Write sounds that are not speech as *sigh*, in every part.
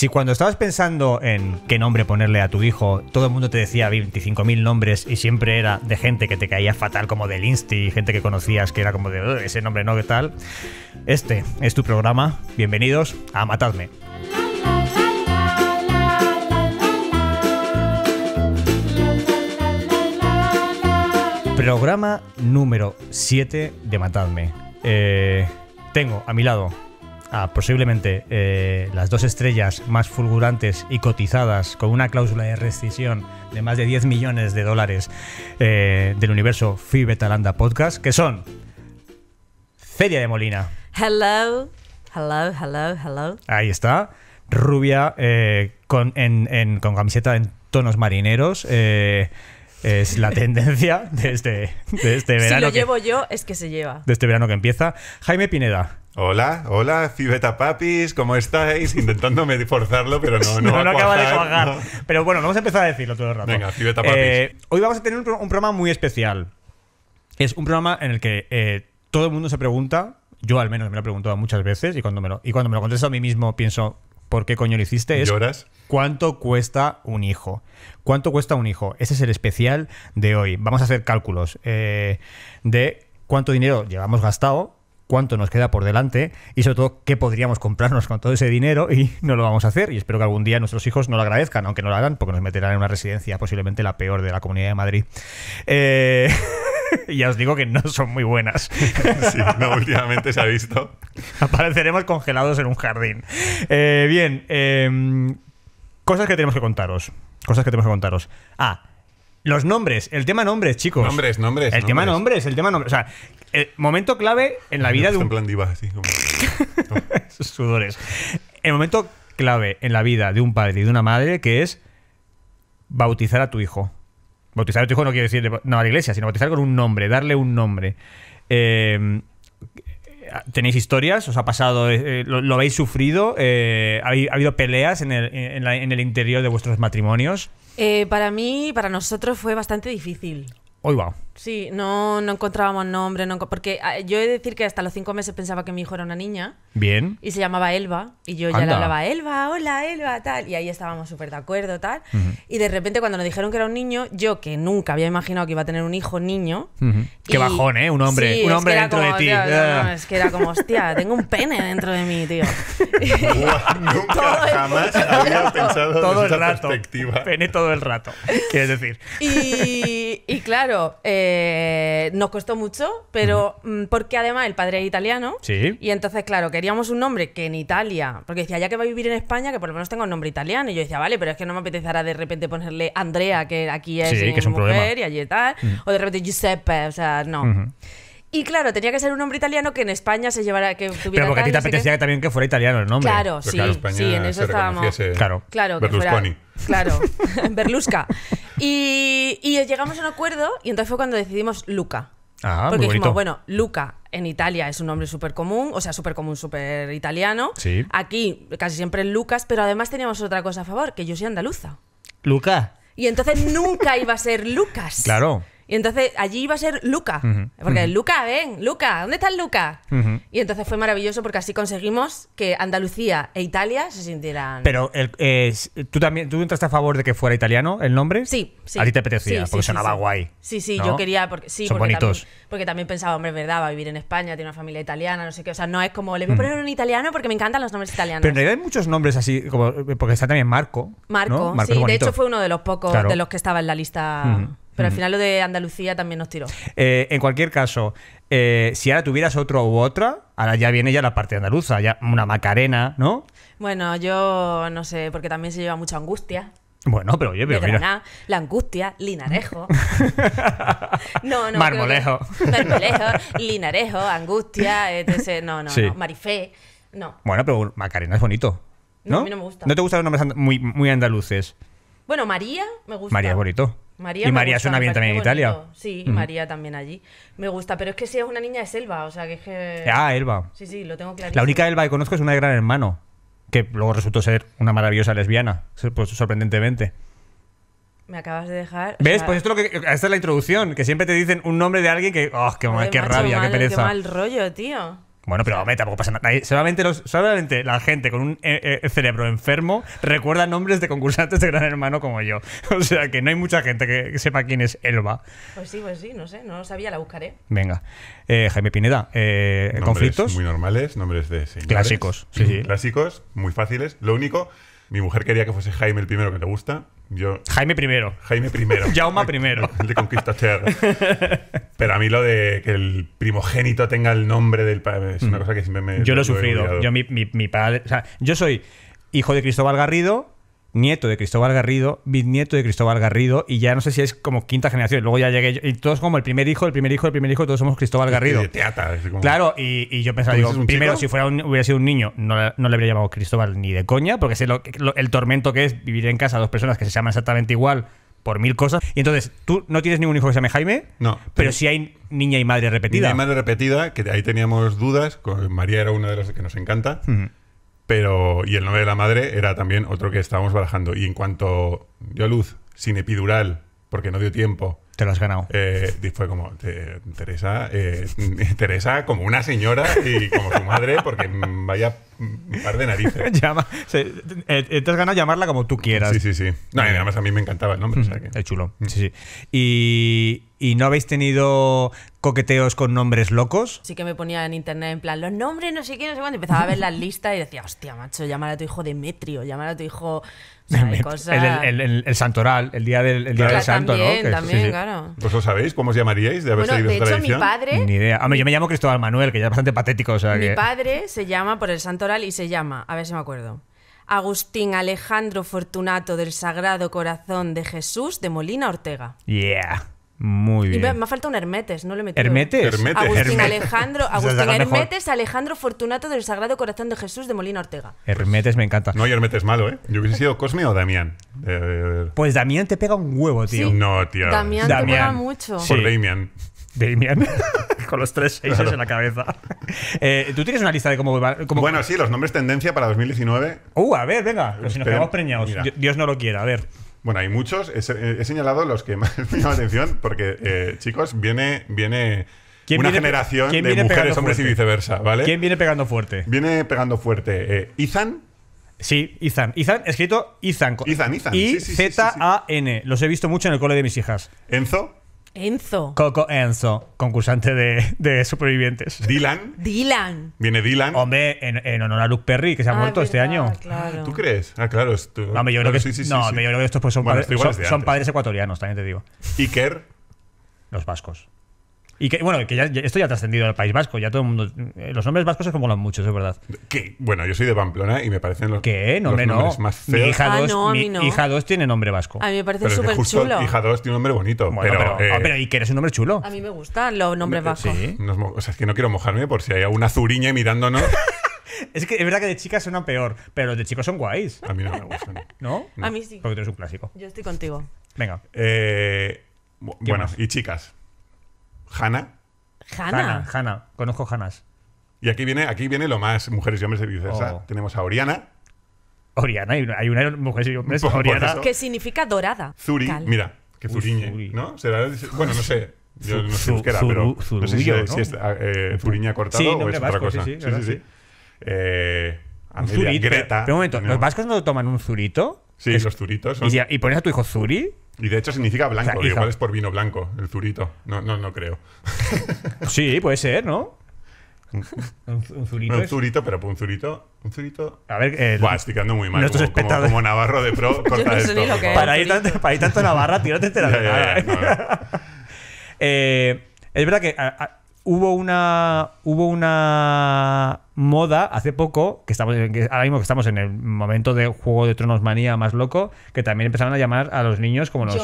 Si cuando estabas pensando en qué nombre ponerle a tu hijo, todo el mundo te decía 25.000 nombres y siempre era de gente que te caía fatal, como del Insti, gente que conocías que era como de ese nombre no, qué tal. Este es tu programa. Bienvenidos a Matadme. Programa número 7 de Matadme. Eh, tengo a mi lado a posiblemente eh, las dos estrellas más fulgurantes y cotizadas con una cláusula de rescisión de más de 10 millones de dólares eh, del universo Fibetalanda Podcast, que son Feria de Molina. Hello, hello, hello, hello. Ahí está, rubia eh, con, con camiseta en tonos marineros es la *laughs* tendencia de este, verano. Este si lo llevo yo, es que se lleva. De este verano que empieza. Jaime Pineda. Hola, hola, Fibeta Papis, ¿cómo estáis? Intentándome forzarlo, pero no, no, *laughs* no, acaba de cuajar. Pero bueno, vamos a empezar a decirlo todo el rato. Venga, Fibeta Papis. Eh, hoy vamos a tener un, programa muy especial. Es un programa en el que eh, todo el mundo se pregunta, yo al menos me lo he preguntado muchas veces, y cuando me lo, y cuando me contesto a mí mismo pienso, ¿por qué coño lo hiciste? ¿Cuánto cuesta un hijo? ¿Cuánto cuesta un hijo? Ese es el especial de hoy. Vamos a hacer cálculos eh, de cuánto dinero llevamos gastado cuánto nos queda por delante y sobre todo qué podríamos comprarnos con todo ese dinero y *laughs* no lo vamos a hacer y espero que algún día nuestros hijos no lo agradezcan, aunque no lo hagan porque nos meterán en una residencia posiblemente la peor de la Comunidad de Madrid. Y eh, *laughs* ya os digo que no son muy buenas. *laughs* sí, no, últimamente se ha visto. Apareceremos congelados en un jardín. Eh, bien, em, cosas que tenemos que contaros. Cosas que tenemos que contaros. Ah, los nombres, el tema nombres, chicos. Nombres, nombres. El tema nombres, el tema nombres. O sea, el momento clave en la vida de un. plan *laughs* sudores. El momento clave en la vida de un padre y de una madre que es bautizar a tu hijo. Bautizar a tu hijo no quiere decir no a la iglesia, sino bautizar con un nombre, darle un nombre. Eh, ¿Tenéis historias? ¿Os ha pasado? Eh, eh, lo, habéis sufrido? ¿ha, habido peleas en el, en el interior de vuestros matrimonios? Eh, para mí, para nosotros fue bastante difícil. Hoy va. Sí, no, no encontrábamos nombre, porque ah, yo he de decir que hasta los cinco meses pensaba que mi hijo era una niña. Bien. Y se llamaba Elba, y yo ya le hablaba, Elba, hola Elba, tal, y ahí estábamos súper de acuerdo, tal. Y de repente cuando nos dijeron que era un niño, yo que nunca había imaginado que iba a tener un hijo niño. Qué bajón, ¿eh? Un hombre, un hombre dentro de ti. Ah. es que era como, hostia, tengo un pene dentro de mí, tío. *laughs* nunca jamás había pensado todo el rato. Perspectiva. Pene todo el rato, quiero decir. Y, claro, eh, eh, nos costó mucho, pero mm, porque además el padre es italiano. Sí. Y entonces, claro, queríamos un nombre que en Italia, porque decía, ya que va a vivir en España, que por lo menos tenga un nombre italiano. Y yo decía, vale, pero es que no me apetecerá de repente ponerle Andrea, que aquí es, sí, mujer y allí tal, o de repente Giuseppe, o sea, no. Y claro, tenía que ser un nombre italiano que en España se llevara, que tuviera. Pero porque a ti te apetecía también que fuera italiano el nombre. Claro, pues sí, sí, en eso estábamos. Claro, claro, claro, *laughs* Berlusca. *laughs* Y, llegamos a un acuerdo y entonces fue cuando decidimos Luca. Ah, Porque dijimos, bueno, Luca en Italia es un nombre súper común, o sea, súper común, súper italiano. Aquí casi siempre es Lucas, pero además teníamos otra cosa a favor, que yo soy andaluza. Luca. Y entonces nunca iba a ser Lucas. Claro. Y entonces allí iba a ser Luca. Porque, Luca, ven, Luca, ¿dónde está Luca? Y entonces fue maravilloso porque así conseguimos que Andalucía e Italia se sintieran. Pero tú también, ¿tú entraste a favor de que fuera italiano el nombre? Sí, sí. A ti te apetecía, porque sonaba guay. Sí, sí, yo quería. Porque, sí, porque También, porque también pensaba, hombre, es verdad, va a vivir en España, tiene una familia italiana, no sé qué. O sea, no es como, le voy a poner un italiano porque me encantan los nombres italianos. Pero en realidad hay muchos nombres así, como, eh, porque está también Marco. Marco, sí, de hecho fue uno de los pocos de los que estaba en la lista. Pero al final lo de Andalucía también nos tiró. Eh, en cualquier caso, eh, si ahora tuvieras otro u otra, ahora ya viene ya la parte andaluza, ya una Macarena, ¿no? Bueno, yo no sé, porque también se lleva mucha angustia. Bueno, pero oye, pero mira. La Angustia, Linarejo. *laughs* no, no. Marmolejo. Marmolejo, Linarejo, Angustia, *laughs* No, no, no. Marifé, no. Bueno, pero Macarena es bonito. ¿no? no, a mí no me gusta. ¿No te gustan los nombres muy, muy andaluces? Bueno, María me gusta. María es bonito y María suena bien también en Italia. Sí, mm. María también allí. Me gusta, pero es que si es una niña es selva o sea que es que... Ah, Elba. Sí, sí, lo tengo claro La única Elba que conozco es una de Gran Hermano, que luego resultó ser una maravillosa lesbiana, pues, sorprendentemente. Me acabas de dejar. ¿Ves? pues esto es lo que. Esta es la introducción, que siempre te dicen un nombre de alguien que. ¡Oh, qué, qué rabia, qué pereza! Qué mal rollo, tío. Bueno, pero hombre, tampoco pasa nada. Solamente, solamente la gente con un eh, eh, cerebro enfermo recuerda nombres de concursantes de Gran Hermano como yo. *laughs* O sea que no hay mucha gente que, sepa quién es Elba. Pues sí, pues sí, no sé, no lo sabía, la buscaré. Venga. Eh, Jaime Pineda, conflictos. Muy normales, nombres de señores. Clásicos, sí. Clásicos, muy fáciles. Lo único, mi mujer quería que fuese Jaime el primero que te gusta. Jaime primero, Jaime primero, *laughs* Jauma primero. El de Conquistacher. Pero a mí lo de que el primogénito tenga el nombre del padre es una mm. cosa que siempre me. Yo lo he sufrido. yo, mi, mi padre. O sea, yo soy hijo de Cristóbal Garrido nieto de Cristóbal Garrido, bisnieto de Cristóbal Garrido, y ya no sé si es como quinta generación. Luego ya llegué yo, y todos como el primer hijo, el primer hijo, el primer hijo, todos somos Cristóbal Garrido. Teata, como... Claro, y, yo pensaba, primero, si fuera hubiera sido un niño, no, le habría llamado Cristóbal ni de coña, porque sé lo, el tormento que es vivir en casa a dos personas que se llaman exactamente igual por mil cosas. Y entonces, tú no tienes ningún hijo que se llame Jaime, no, pero sí hay niña y madre repetida. Niña madre repetida, que ahí teníamos dudas, María era una de las que nos encanta. Pero, y el nombre de la madre era también otro que estábamos barajando. Y en cuanto dio luz, sin epidural, porque no dio tiempo, te lo has ganado. Eh, fue como, Teresa, eh, *laughs* Teresa como una señora y como su madre, porque vaya par de narices. *laughs* Eh, eh, te, has ganado llamarla como tú quieras. Sí, sí, sí. además a mí me encantaba el nombre. Mm, es chulo. Sí, sí. Y, no habéis tenido coqueteos con nombres locos? Sí que me ponía en internet en plan, los nombres, no sé qué, no sé cuándo. Empezaba a ver la lista y decía, hostia, macho, llamar a tu hijo Demetrio, llamar a tu hijo... el, santoral, el día del, día santo, también, claro. ¿Vosotros pues sabéis cómo os llamaríais de haber bueno, seguido de hecho, mi padre... Ni idea. Hombre, yo me llamo Cristóbal Manuel, que ya es bastante patético. O mi padre se llama por el santo oral y se llama, a ver si me acuerdo, Agustín Alejandro Fortunato del Sagrado Corazón de Jesús de Molina Ortega. Yeah. Muy bien. Y me, ha falta un Hermetes, no lo he ¿Hermetes? Agustín Alejandro, *laughs* Agustín Hermetes, Alejandro Fortunato del Sagrado Corazón de Jesús de Molina Ortega. Hermetes me encanta. No hay Hermetes malo, ¿eh? Yo hubiese sido Cosme o Damián. Eh, pues Damián te pega un huevo, tío. No, tío. Damián, te pega mucho. Por Damián. Damian, *laughs* con los tres seis en la cabeza. Eh, ¿Tú tienes una lista de cómo, Bueno, sí, los nombres tendencia para 2019. Uh, a ver, venga, si nos preñados. Dios no lo quiera, a ver. Bueno, hay muchos. He, señalado los que más *laughs* me llaman la atención porque, eh, chicos, viene, viene una generación de mujeres, hombres y viceversa, ¿vale? ¿Quién viene pegando fuerte? Viene pegando fuerte Ethan. Sí, Ethan. Ethan, escrito Ethan. Ethan, Ethan. I-Z-A-N. Los he visto mucho en el cole de mis hijas. Enzo. Enzo. Coco Enzo, concursante de, Supervivientes. Dylan. Dylan. Viene Dylan. Hombre, en, honor a Luke Perry, que se ha ah, muerto este año. ¿Tú crees? Ah, claro. No, me yo que, estos pues son, padres ecuatorianos, también te digo. Iker. Los vascos. Y que, bueno, que ya, esto ya ha trascendido al País Vasco, ya todo el mundo. Eh, los nombres vascos se los muchos, es verdad. bueno, yo soy de Pamplona y me parecen los, nombres más feos. Ah, mi hija 2 tiene nombre vasco. A mí me parece súper chulo. hija 2 tiene un nombre bonito. pero, ah, eh, pero, y que eres un nombre chulo. A mí me gustan los nombres vascos. Sí. o sea, es que no quiero mojarme por si hay alguna zuriña mirándonos *laughs* Es que es verdad que de chicas suenan peor, pero los de chicos son guays. A mí no me gustan. ¿No? A mí sí. Porque tú eres un clásico. Yo estoy contigo. Venga. Eh, bueno, y chicas. Hanna. Hanna. Hanna. Conozco Hanas. Y aquí viene, aquí viene lo más mujeres y hombres de viceversa. Oh. Tenemos a Oriana. Oriana, hay una, mujer y hombres, *laughs* que significa dorada. Zuri, mira, que Zuriñe, ¿no? ¿Será, bueno, no sé. Yo no sé era, pero no sé si, es ah, eh, Zuriña cortado o es otra cosa. Sí, sí, sí, eh, Greta. Pero, un momento, ¿los vascos no toman un zurito? Sí, los zuritos. Y, ¿Y pones a tu hijo Zuri? Y de hecho significa blanco. O igual es por vino blanco, el zurito. No, no, no creo. *laughs* sí, puede ser, ¿no? Un, zurito. un zurito, pero un zurito. Un zurito. A ver, es. Buah, estoy muy mal. Como, Navarro de pro, *laughs* para, ir tanto, para tanto Navarra, tírate de ¿eh? la *laughs* eh, Es verdad que hubo una hubo una moda hace poco que estamos ahora mismo que estamos en el momento de juego de tronos manía más loco que también empezaron a llamar a los niños como los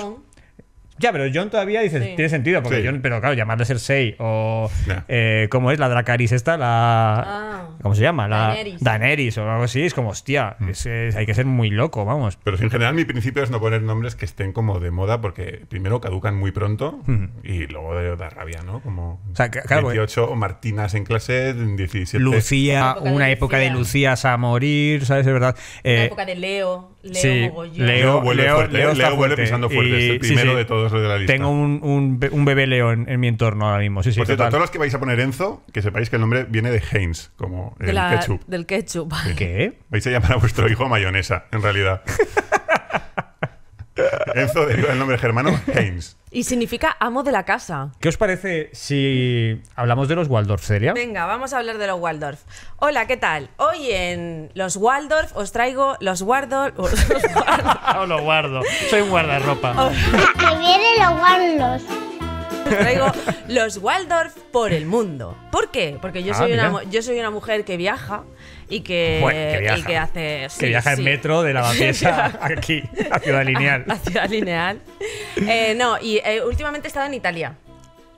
ya, pero John todavía dice, tiene sentido, porque pero claro, llamarle Cersei o. Eh, ¿Cómo es? La Dracaris esta, la. Ah. ¿Cómo se llama? La Daenerys. o algo así, es como, hostia, mm. hay que ser muy loco, vamos. Pero en general, mi principio es no poner nombres que estén como de moda, porque primero caducan muy pronto mm. y luego da rabia, ¿no? Como. O sea, claro, pues, Martinas en clase, 17. Lucía, una época de, Lucía. Lucías a morir, ¿sabes? Es verdad. una eh, época de Leo. Leo sí, Leo, vuelve Leo, fuerte, pisando fuerte. es el primero de todos los de la lista. Tengo un, un, bebé Leo en, mi entorno ahora mismo. Sí, sí, Por cierto, a todos los que vais a poner Enzo, que sepáis que el nombre viene de Heinz, como el la, ketchup. Del ketchup. ¿Qué? Vais a llamar a vuestro hijo mayonesa, en realidad. *laughs* *laughs* Enzo deriva el nombre germano Heinz. Y significa amo de la casa. ¿Qué os parece si hablamos de los Waldorf, sería? Venga, vamos a hablar de los Waldorf. Hola, ¿qué tal? Hoy en los Waldorf os traigo los Waldorf. *laughs* los *laughs* guardo. Soy un guardarropa. Ahí viene los Waldorf traigo los Waldorf por el mundo. ¿Por qué? Porque yo, ah, soy, una, yo soy una mujer que viaja y que, Y que hace. que viaja en metro de la *laughs* aquí, a Ciudad Lineal. *laughs* A, Ciudad Lineal. Eh, no, y eh, últimamente he estado en Italia.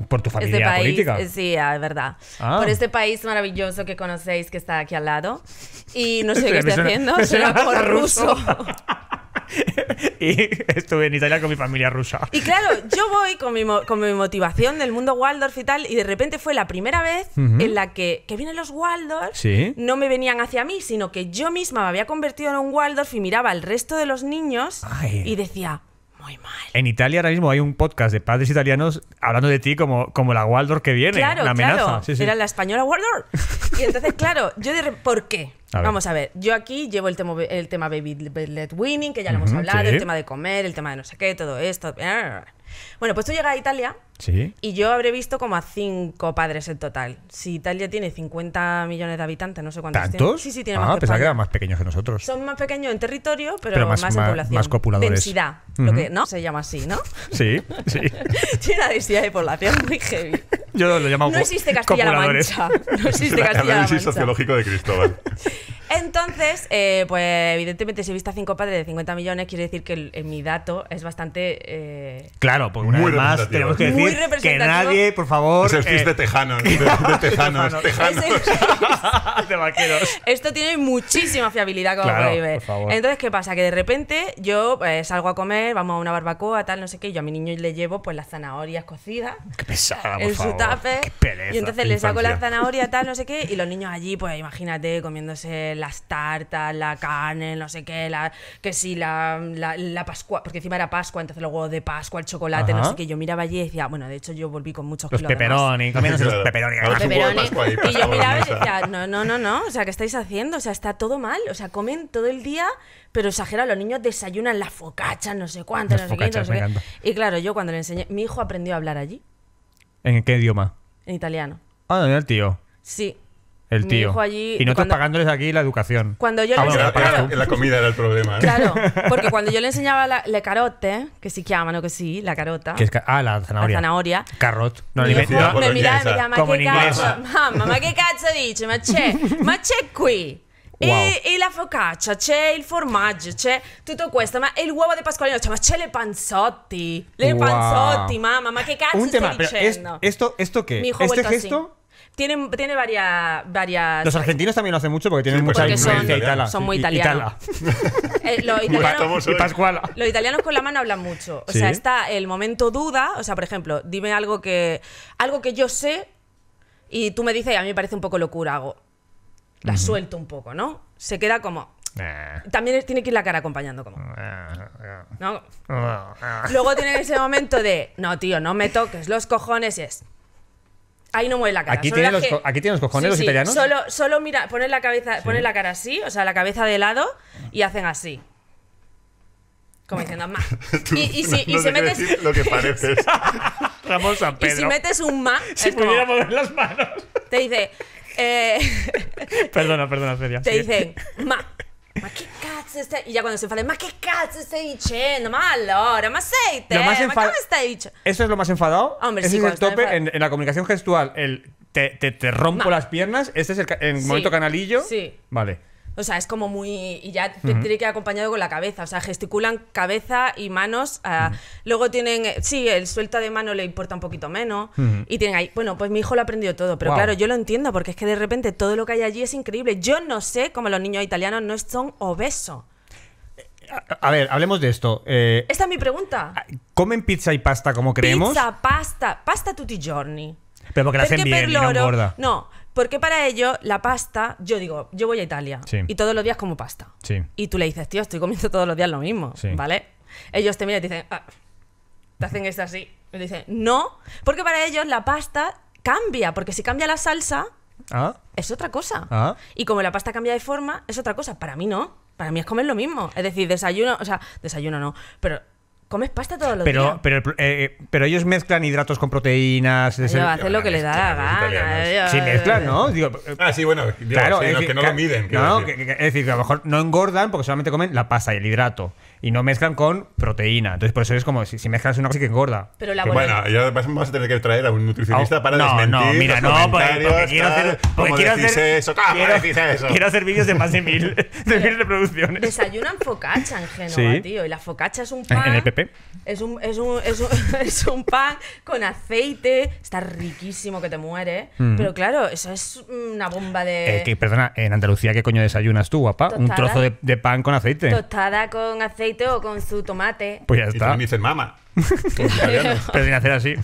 Por tu familia este política. Eh, sí, ah, es verdad. Ah. Por este país maravilloso que conocéis que está aquí al lado. Y no sé este, qué estoy haciendo, será por ruso. *laughs* *laughs* y estuve en Italia con mi familia rusa. Y claro, yo voy con mi, motivación del mundo Waldorf y tal, y de repente fue la primera vez en la que, que vienen los Waldorf, no me venían hacia mí, sino que yo misma me había convertido en un Waldorf y miraba al resto de los niños y decía, muy mal. En Italia ahora mismo hay un podcast de padres italianos hablando de ti como, como la Waldorf que viene, claro, la amenaza. Era la española Waldorf. Y entonces, claro, yo de ¿por qué? Vamos a ver, yo aquí llevo el tema, el tema baby led winning, que ya lo hemos hablado, el tema de comer, el tema de no sé qué, todo esto. Bueno, pues tú llegas a Italia y yo habré visto como a cinco padres en total. Si Italia tiene 50 millones de habitantes, no sé cuántos ¿Tantos? Sí, sí, tiene ah, más. Ah, pensaba que eran más pequeños que nosotros. Son más pequeños en territorio, pero, más, más, en población. Más copuladores. Densidad, lo que no se llama así, ¿no? Sí, sí. *laughs* tiene una densidad de población muy heavy. Yo lo llamo No existe Castilla-La Mancha. No existe *laughs* Castilla-La Mancha. Análisis sociológico de Cristóbal. *laughs* Entonces, eh, pues evidentemente si visto a cinco padres de 50 millones, quiere decir que en mi dato es bastante... Eh, claro, por una muy vez más tenemos que decir que nadie, por favor... Es el eh, de tejanos, de, *laughs* tejanos, tejanos. *laughs* de vaqueros. Esto tiene muchísima fiabilidad, como claro, Entonces, ¿qué pasa? Que de repente yo salgo a comer, vamos a una barbacoa, tal, no sé qué, y yo a mi niño le llevo pues las zanahorias cocidas. Qué pesada, En su tape. Qué y entonces le saco la zanahoria, tal, no sé qué, y los niños allí, pues imagínate, comiéndose las tartas, la carne, no sé qué, la, que sí, la, Pascua, porque encima era Pascua, entonces luego de Pascua, el chocolate, no sé qué. Yo miraba allí y decía, bueno, de hecho yo volví con muchos kilos. Peperoni, comiéndose los peperoni, Y yo miraba y decía, no, no, no, no, o sea, ¿qué estáis haciendo? O sea, está todo mal, o sea, comen todo el día, pero exagera, los niños desayunan las focachas, no sé cuántas, no sé Y claro, yo cuando le enseñé, mi hijo aprendió a hablar allí. ¿En qué idioma? En italiano. Ah, el tío. Sí. El tío. y no estás pagándoles aquí la educación. Cuando yo le la, comida era el problema. ¿eh? Claro, *laughs* porque cuando yo le enseñaba la, la carote, que se que llaman que sí, la carota. ah, la zanahoria. La zanahoria. Carrot. No, mi hijo no, me mira, che cazzo, mamma, ma che cazzo dice, ma c'è, ma c'è qui. *laughs* la focaccia, c'è il formaggio, c'è tutto questo, ma e il uovo Pasqualino, cioè, ma c'è le panzotti, le panzotti, mamma, ma che cazzo esto, Este gesto? Tiene, tiene varias, varias. Los argentinos también lo hacen mucho porque tienen mucha son- son muy italianos. los, *laughs* eh, *laughs* italianos, con la mano hablan mucho. O sea, está el momento duda. O sea, por ejemplo, dime algo que, algo que yo sé y tú me dices, y a mí me parece un poco locura, hago. La suelto un poco, ¿no? Se queda como. Eh. También tiene que ir la cara acompañando, como. Eh, ¿no? Luego tiene ese momento de, no, tío, no me toques los cojones es. Ahí no mueve la cara. Aquí, tiene los, que... aquí tienen los cojones sí, los sí. Solo, solo mira, ponen la cabeza, la cara así, o sea, la cabeza de lado y hacen así. Como diciendo, «ma». *laughs* y, y, si, y metes. Decir lo que *laughs* pareces. *laughs* Ramón San Pedro. Y si metes un ma. Si pudiera como... mover las manos. Te dice. Eh, perdona, perdona, Feria. Te dicen, ma ma che cazzo stai? Y ya cuando se enfade, ma che cazzo stai diciendo, ma allora, ma sei te, ma cómo stai diciendo. Eso es lo más enfadado. Ese es el tope en, en la comunicación gestual, el te, te, te, rompo las piernas. Este es el, el momento canalillo. Sí. Vale. O sea, es como muy. Y ya tiene que ir acompañado con la cabeza. O sea, gesticulan cabeza y manos. Ah, luego tienen. Eh, sí, el suelto de mano le importa un poquito menos. Y tienen ahí. Bueno, pues mi hijo lo ha aprendido todo. Pero claro, yo lo entiendo porque es que de repente todo lo que hay allí es increíble. Yo no sé cómo los niños italianos no son obesos. A, ver, hablemos de esto. Eh, Esta es mi pregunta. Ah, ¿Comen pizza y pasta como creemos? Pizza, pasta, pasta tutti giorni. Pero porque la hacen bien no gorda. No, porque para ellos la pasta, yo digo, yo voy a Italia y todos los días como pasta. Y tú le dices, tío, estoy comiendo todos los días lo mismo, ¿vale? Ellos te miran y te dicen, ah, te hacen esto así. Y dicen, no, porque para ellos la pasta cambia, porque si cambia la salsa, ah. es otra cosa. Ah. Y como la pasta cambia de forma, es otra cosa. Para mí no. Para mí es comer lo mismo. Es decir, desayuno, o sea, desayuno no, pero comes pasta todos los pero, días. Pero, eh, eh, pero ellos mezclan hidratos con proteínas. a hacen lo que les da la gana. Sí, mezclan, ¿no? Digo, eh, ah, sí, bueno. claro, que, no lo miden. No, que, es decir, que a lo mejor no engordan porque solamente comen la pasta y el hidrato y no mezclan con proteína. Entonces, por eso es como si, si mezclas una cosa que engorda. Pero la bueno, ya vas a tener que traer a un nutricionista oh, para no, desmentir. No, mira, no, porque, quiero hacer. quiero hacer, eso, quiero, quiero hacer vídeos de más de mil, de mil reproducciones. Desayunan focacha en Génova, tío. Y la focacha es un pan. En el PP. Es un, es un, *laughs* es un, pan con aceite. Está riquísimo que te muere. Mm. Pero claro, eso es una bomba de. Eh, perdona, en Andalucía, ¿qué coño desayunas tú, guapa? un trozo de, de pan con aceite. Tostada con aceite con su tomate. Pues ya está. también dicen mama. *laughs* Pero sin hacer así.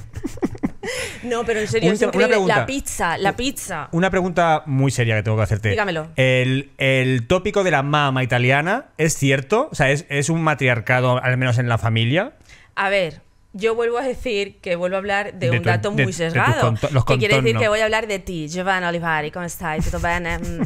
No, pero en serio, es La pizza, la pizza. Una pregunta muy seria que tengo que hacerte. Dígamelo. El, el tópico de la mama italiana, ¿es cierto? O sea, ¿es, es un matriarcado, al menos en la familia? A ver, yo vuelvo a decir que vuelvo a hablar de, un dato muy sesgado. que quiere decir que voy a hablar de ti, Giovanna Olivari, ¿cómo estás? *laughs* Mm.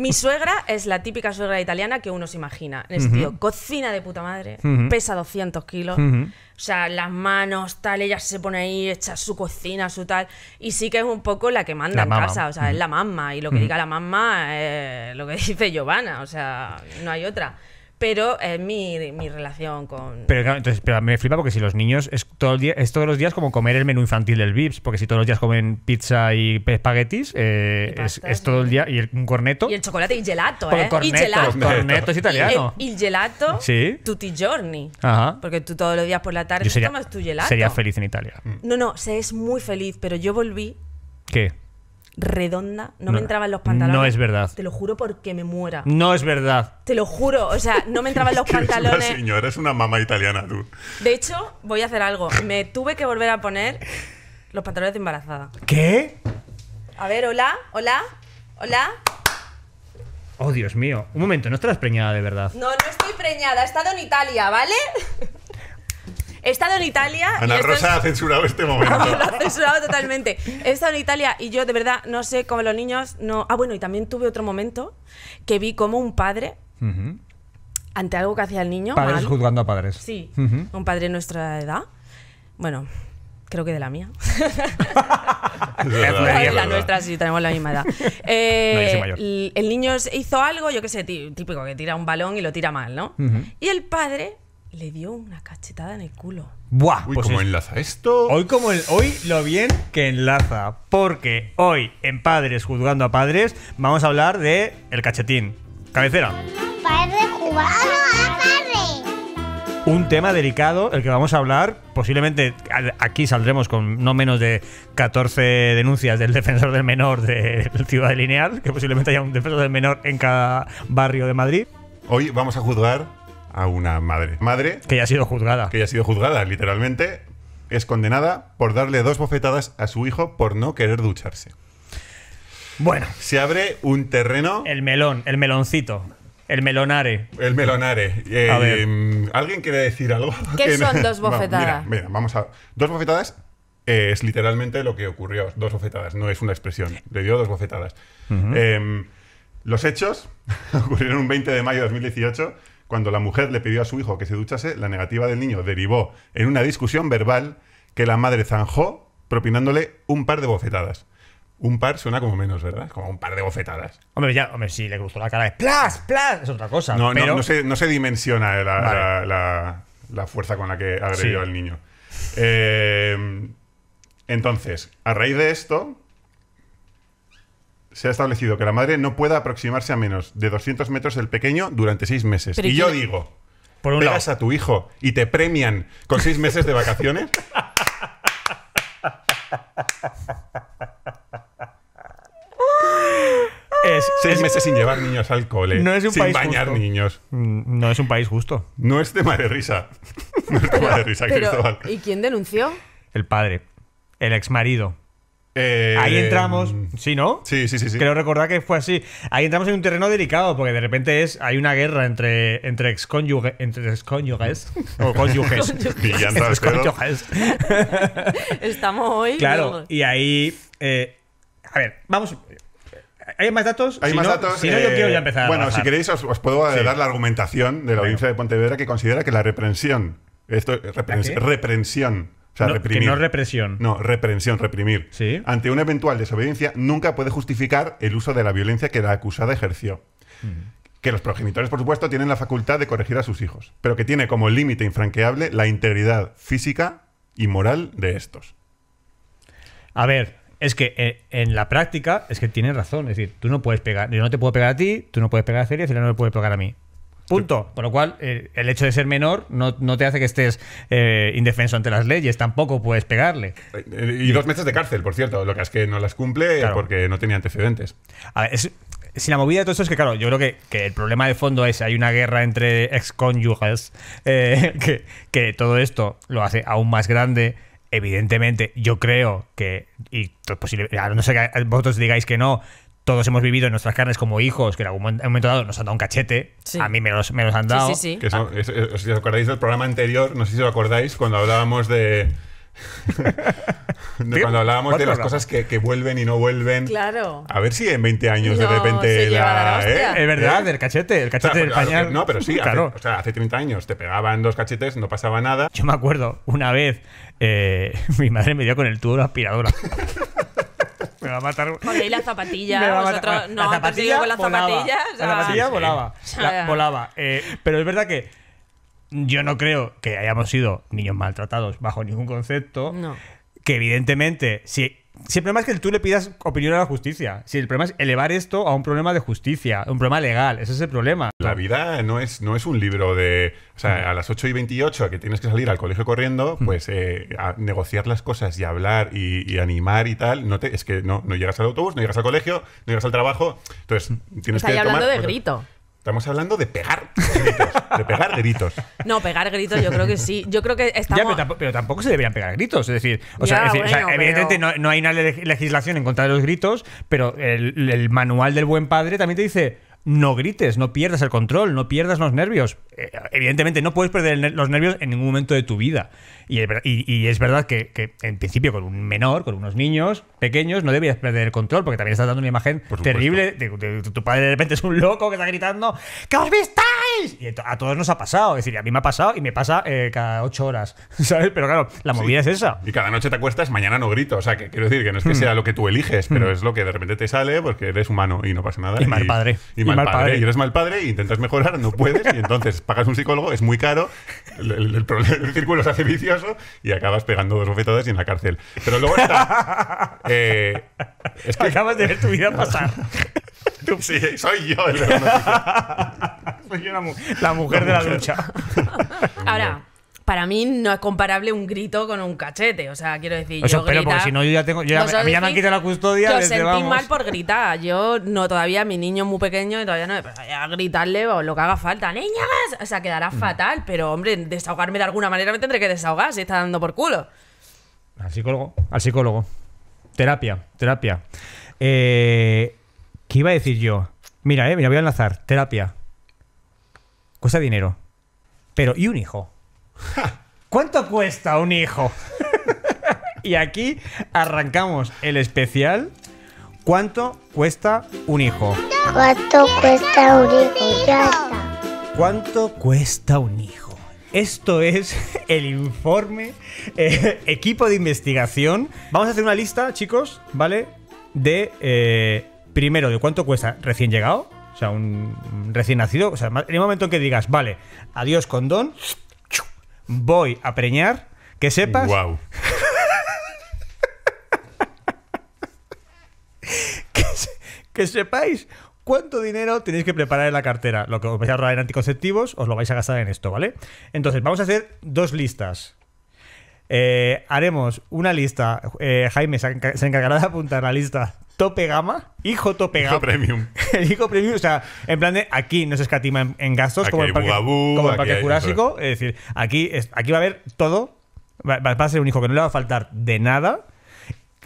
Mi suegra es la típica suegra italiana que uno se imagina. Es tío, cocina de puta madre, pesa 200 kilos, o sea, las manos, tal, ella se pone ahí, echa su cocina, su tal, y sí que es un poco la que manda en casa, o sea, es la mamma, y lo que diga la mamá es eh, lo que *laughs* dice Giovanna, o sea, no hay otra pero es eh, mi, mi, relación con... Pero, entonces, pero me flipa porque si los niños es, todo el día, es todos los días como comer el menú infantil del Vips, porque si todos los días comen pizza y espaguetis, eh, es, todo el día y el, un corneto. Y el chocolate ¿eh? y el gelato, ¿eh? El corneto, y gelato. Y el, gelato, tutti giorni. Porque tú todos los días por la tarde sería, tomas tu gelato. Sería feliz en Italia. No, no, se es muy feliz, pero yo volví... ¿Qué? redonda, no, me entraban los pantalones. No es verdad. Te lo juro porque me muera. No es verdad. Te lo juro, o sea, no me entraban los *laughs* pantalones. No, una señora, es una mamá italiana tú. De hecho, voy a hacer algo. Me tuve que volver a poner los pantalones de embarazada. ¿Qué? A ver, hola, hola, hola. Oh, Dios mío. Un momento, ¿no estás preñada de verdad? No, no estoy preñada. He estado en Italia, ¿vale? *laughs* He estado en Italia. Ana Rosa ha censurado este *laughs* momento. lo ha censurado totalmente. He estado en Italia y yo, de verdad, no sé cómo los niños no. Ah, bueno, y también tuve otro momento que vi como un padre. Ante algo que hacía el niño. Padres juzgando a padres. Sí. Un padre de nuestra edad. Bueno, creo que de la mía. *laughs* la, la nuestra sí, tenemos la misma edad. *laughs* Eh, el niño hizo algo, yo qué sé, típico, que tira un balón y lo tira mal, ¿no? Y el padre le dio una cachetada en el culo. Buah, pues ¿cómo enlaza esto? Hoy como hoy lo bien que enlaza, porque hoy en Padres juzgando a padres vamos a hablar de el cachetín. Cabecera. Padres jugando a padres Un tema delicado, el que vamos a hablar. Posiblemente aquí saldremos con no menos de 14 denuncias del defensor del menor de Ciudad de Lineal, que posiblemente haya un defensor del menor en cada barrio de Madrid. Hoy vamos a juzgar a una madre. Madre. Que ya ha sido juzgada. Que ya ha sido juzgada, literalmente. Es condenada por darle dos bofetadas a su hijo por no querer ducharse. Bueno. Se abre un terreno. El melón, el meloncito. El melonare. El melonare. Eh, ¿Alguien quiere decir algo? ¿Qué son dos *laughs* bofetadas? Mira, vamos a. Dos bofetadas eh, es literalmente lo que ocurrió. Dos bofetadas, no es una expresión. Le dio dos bofetadas. Em, los hechos *laughs* ocurrieron un 20 de mayo de 2018 cuando la mujer le pidió a su hijo que se duchase, la negativa del niño derivó en una discusión verbal que la madre zanjó propinándole un par de bofetadas. Un par suena como menos, ¿verdad? Como un par de bofetadas. Hombre, ya, hombre, si le cruzó la cara plas, plas, es otra cosa. No, se, dimensiona la, fuerza con la que agredió al niño. Eh, entonces, a raíz de esto, se ha establecido que la madre no pueda aproximarse a menos de 200 metros del pequeño durante seis meses. y yo digo, por a tu hijo y te premian con seis meses de vacaciones. seis meses sin llevar niños al cole. sin bañar niños. Mm, no es un país justo. No es tema de risa. *laughs* No es risa, Cristóbal. ¿Y quién denunció? El padre. El exmarido. marido. Eh, ahí entramos, sí, ¿no? Sí, sí, sí, sí, Creo recordar que fue así. Ahí entramos en un terreno delicado, porque de repente es hay una guerra entre, entre excónyuges. Entre excónyuges. cónyuges. *laughs* *laughs* Estamos hoy. Claro, y ahí. Eh, a ver, vamos. ¿Hay más datos? Hay más datos. Si no, yo eh, quiero ya empezar. Bueno, si queréis, os, puedo dar la argumentación de la audiencia de Pontevedra que considera que la reprensión. Esto, reprensión no, no represión. No, reprensión, reprimir. Ante una eventual desobediencia, nunca puede justificar el uso de la violencia que la acusada ejerció. Mm. Que los progenitores, por supuesto, tienen la facultad de corregir a sus hijos, pero que tiene como límite infranqueable la integridad física y moral de estos. A ver, es que eh, en la práctica es que tienes razón. Es decir, tú no puedes pegar, yo no te puedo pegar a ti, tú no puedes pegar a Celia, Celia no me puede pegar a mí. Punto. Por lo cual, eh, el hecho de ser menor no, te hace que estés eh, indefenso ante las leyes, tampoco puedes pegarle. Eh, y dos meses de cárcel, por cierto, lo que es que no las cumple porque no tenía antecedentes. A ver, si la movida de todo esto es que, claro, yo creo que, el problema de fondo es hay una guerra entre excónyuges, eh, *laughs* que, todo esto lo hace aún más grande evidentemente, yo creo que, y pues, posible, no sé que vosotros digáis que no, todos hemos vivido en nuestras carnes como hijos que en algún momento dado nos han dado un cachete. A mí me los, han dado. si os acordáis del programa anterior, no sé si os acordáis, cuando hablábamos de. *laughs* cuando hablábamos de las cosas que, vuelven y no vuelven. Claro. A ver si en 20 años de repente la. ¿eh? Es verdad, ¿Eh? el cachete, el cachete pues, del pañal. no, pero sí, claro. hace, o sea, hace 30 años te pegaban dos cachetes, no pasaba nada. Yo me acuerdo, una vez eh, *laughs* mi madre me dio con el tubo de la aspiradora. *laughs* me va a matar. *laughs* con la zapatilla. la zapatilla con la zapatilla. la zapatilla volaba. volaba. *laughs* Eh, pero es verdad que yo no creo que hayamos sido niños maltratados bajo ningún concepto. No. Que evidentemente, si si el problema es que tú le pidas opinión a la justicia. Si el problema es elevar esto a un problema de justicia, un problema legal, ese es el problema. La vida no es, no es un libro de. O sea, a las 8 y 28 que tienes que salir al colegio corriendo, pues eh, a negociar las cosas y hablar y, animar y tal. No te, es que no, llegas al autobús, no llegas al colegio, no llegas al trabajo. Entonces, tienes que. de grito. Estamos hablando de pegar gritos. De pegar gritos. No, pegar gritos yo creo que sí. Yo creo que estamos... Ya, pero, tampoco, se deberían pegar gritos. Es decir, evidentemente no, hay una legislación en contra de los gritos, pero el, manual del buen padre también te dice no grites, no pierdas el control, no pierdas los nervios. Eh, evidentemente, no puedes perder los nervios en ningún momento de tu vida. Y, es verdad que, en principio, con un menor, con unos niños pequeños, no debías perder el control, porque también estás dando una imagen terrible. De, tu padre de repente es un loco que está gritando: ¿qué os estáis? Y a todos nos ha pasado. Es decir, a mí me ha pasado y me pasa eh, cada ocho horas, *laughs* ¿sabes? Pero claro, la movida es esa. Y cada noche te acuestas, mañana no grito. O sea, que quiero decir que no es que mm. sea lo que tú eliges, pero mm. es lo que de repente te sale porque eres humano y no pasa nada. Y, mal padre. Y, mal, padre. Y eres mal padre e intentas mejorar, no puedes. Y entonces pagas un psicólogo, es muy caro. El, el, el círculo se hace vicio y acabas pegando dos bofetadas y en la cárcel. Pero luego está. *laughs* Eh, es que acabas de ver tu vida pasar. Tú. *laughs* Sí, soy yo el la *laughs* Soy yo la, mujer de la lucha Ahora para mí no es comparable un grito con un cachete. O sea, quiero decir. yo espero, porque si no, yo ya tengo. ya, a mí ya me han quitado la custodia. Yo sentí mal por gritar. Yo no, todavía mi niño es muy pequeño y todavía no. me. A gritarle o lo que haga falta. más! O sea, quedará mm. fatal. Pero, hombre, desahogarme de alguna manera me tendré que desahogar si está dando por culo. Al psicólogo. Al psicólogo. Terapia. Terapia. Eh, ¿Qué iba a decir yo? Mira, eh, mira, voy a enlazar. Terapia. Cuesta dinero. Pero, ¿y un hijo? *laughs* ¿Cuánto cuesta un hijo? *laughs* y aquí arrancamos el especial. ¿Cuánto cuesta un hijo? ¿Cuánto cuesta un hijo? Ya está. ¿Cuánto cuesta un hijo? Esto es el informe eh, equipo de investigación. Vamos a hacer una lista, chicos, ¿vale? De eh, primero, de cuánto cuesta recién llegado, o sea, un recién nacido. O sea, en el momento en que digas, vale, adiós condón, voy a preñar, que sepas. Wow. *laughs* que, sepáis cuánto dinero tenéis que preparar en la cartera. Lo que os vais a ahorrar en anticonceptivos, os lo vais a gastar en esto, ¿vale? Entonces, vamos a hacer dos listas. Eh, haremos una lista. Eh, Jaime se, encargará de apuntar la lista tope gama, hijo tope gama. Hijo premium. *laughs* el hijo premium, o sea, en plan de aquí no se escatima en, gastos como el Parque, el Jurásico. Es decir, aquí, aquí va a haber todo. Va, a ser un hijo que no le va a faltar de nada.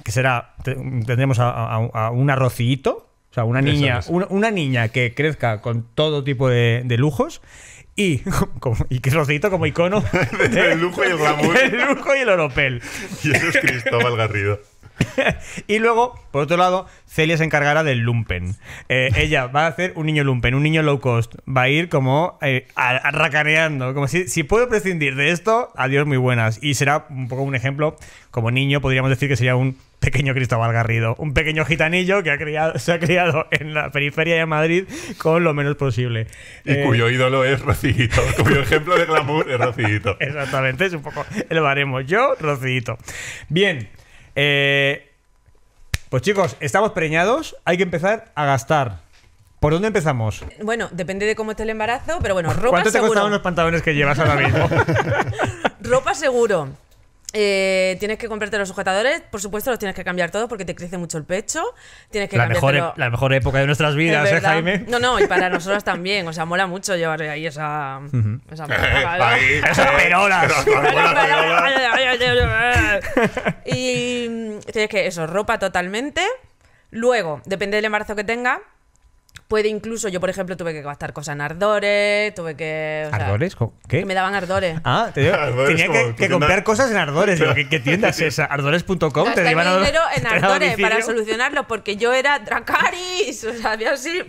Que será, tendremos a, un arrocito O sea, una niña, una, niña que crezca con todo tipo de, lujos *laughs* y, que es que como icono. *laughs* el lujo y el glamour. el lujo y el oropel. Y eso es Cristóbal Garrido. *laughs* y luego, por otro lado, Celia se encargará del lumpen. Eh, ella va a hacer un niño lumpen, un niño low cost. Va a ir como eh, arracaneando, como si, puedo prescindir de esto, adiós muy buenas. Y será un poco un ejemplo, como niño podríamos decir que sería un pequeño Cristóbal Garrido, un pequeño gitanillo que se ha criado en la periferia de Madrid con lo menos posible. Y eh, cuyo ídolo es Rocito, cuyo ejemplo de glamour es *laughs* Exactamente, es un poco el haremos Yo, Rocito. Bien. Eh, pues chicos, estamos preñados, hay que empezar a gastar. ¿Por dónde empezamos? Bueno, depende de cómo esté el embarazo, pero bueno, ropa ¿Cuánto te los pantalones que llevas ahora mismo? *laughs* ropa seguro. Eh, tienes que comprarte los sujetadores, por supuesto los tienes que cambiar todos porque te crece mucho el pecho. Tienes que la, mejor, e- la mejor época de nuestras vidas, ¿eh, Jaime? No, no, y para nosotras también. O sea, mola mucho llevar ahí esa. Uh Esa, y tienes que eso, ropa totalmente. Luego, depende del embarazo que tenga, Puede incluso, yo por ejemplo tuve que gastar cosas en ardores, tuve que... ¿Ardores? ¿Qué? Que me daban ardores. Ah, *laughs* tenía que, comprar cosas en Ardores. ¿qué, tiendas tienda es *laughs* esa? Ardores.com te llevan dinero en *laughs* ardores para solucionarlo porque yo era Dracaris, o sea, así...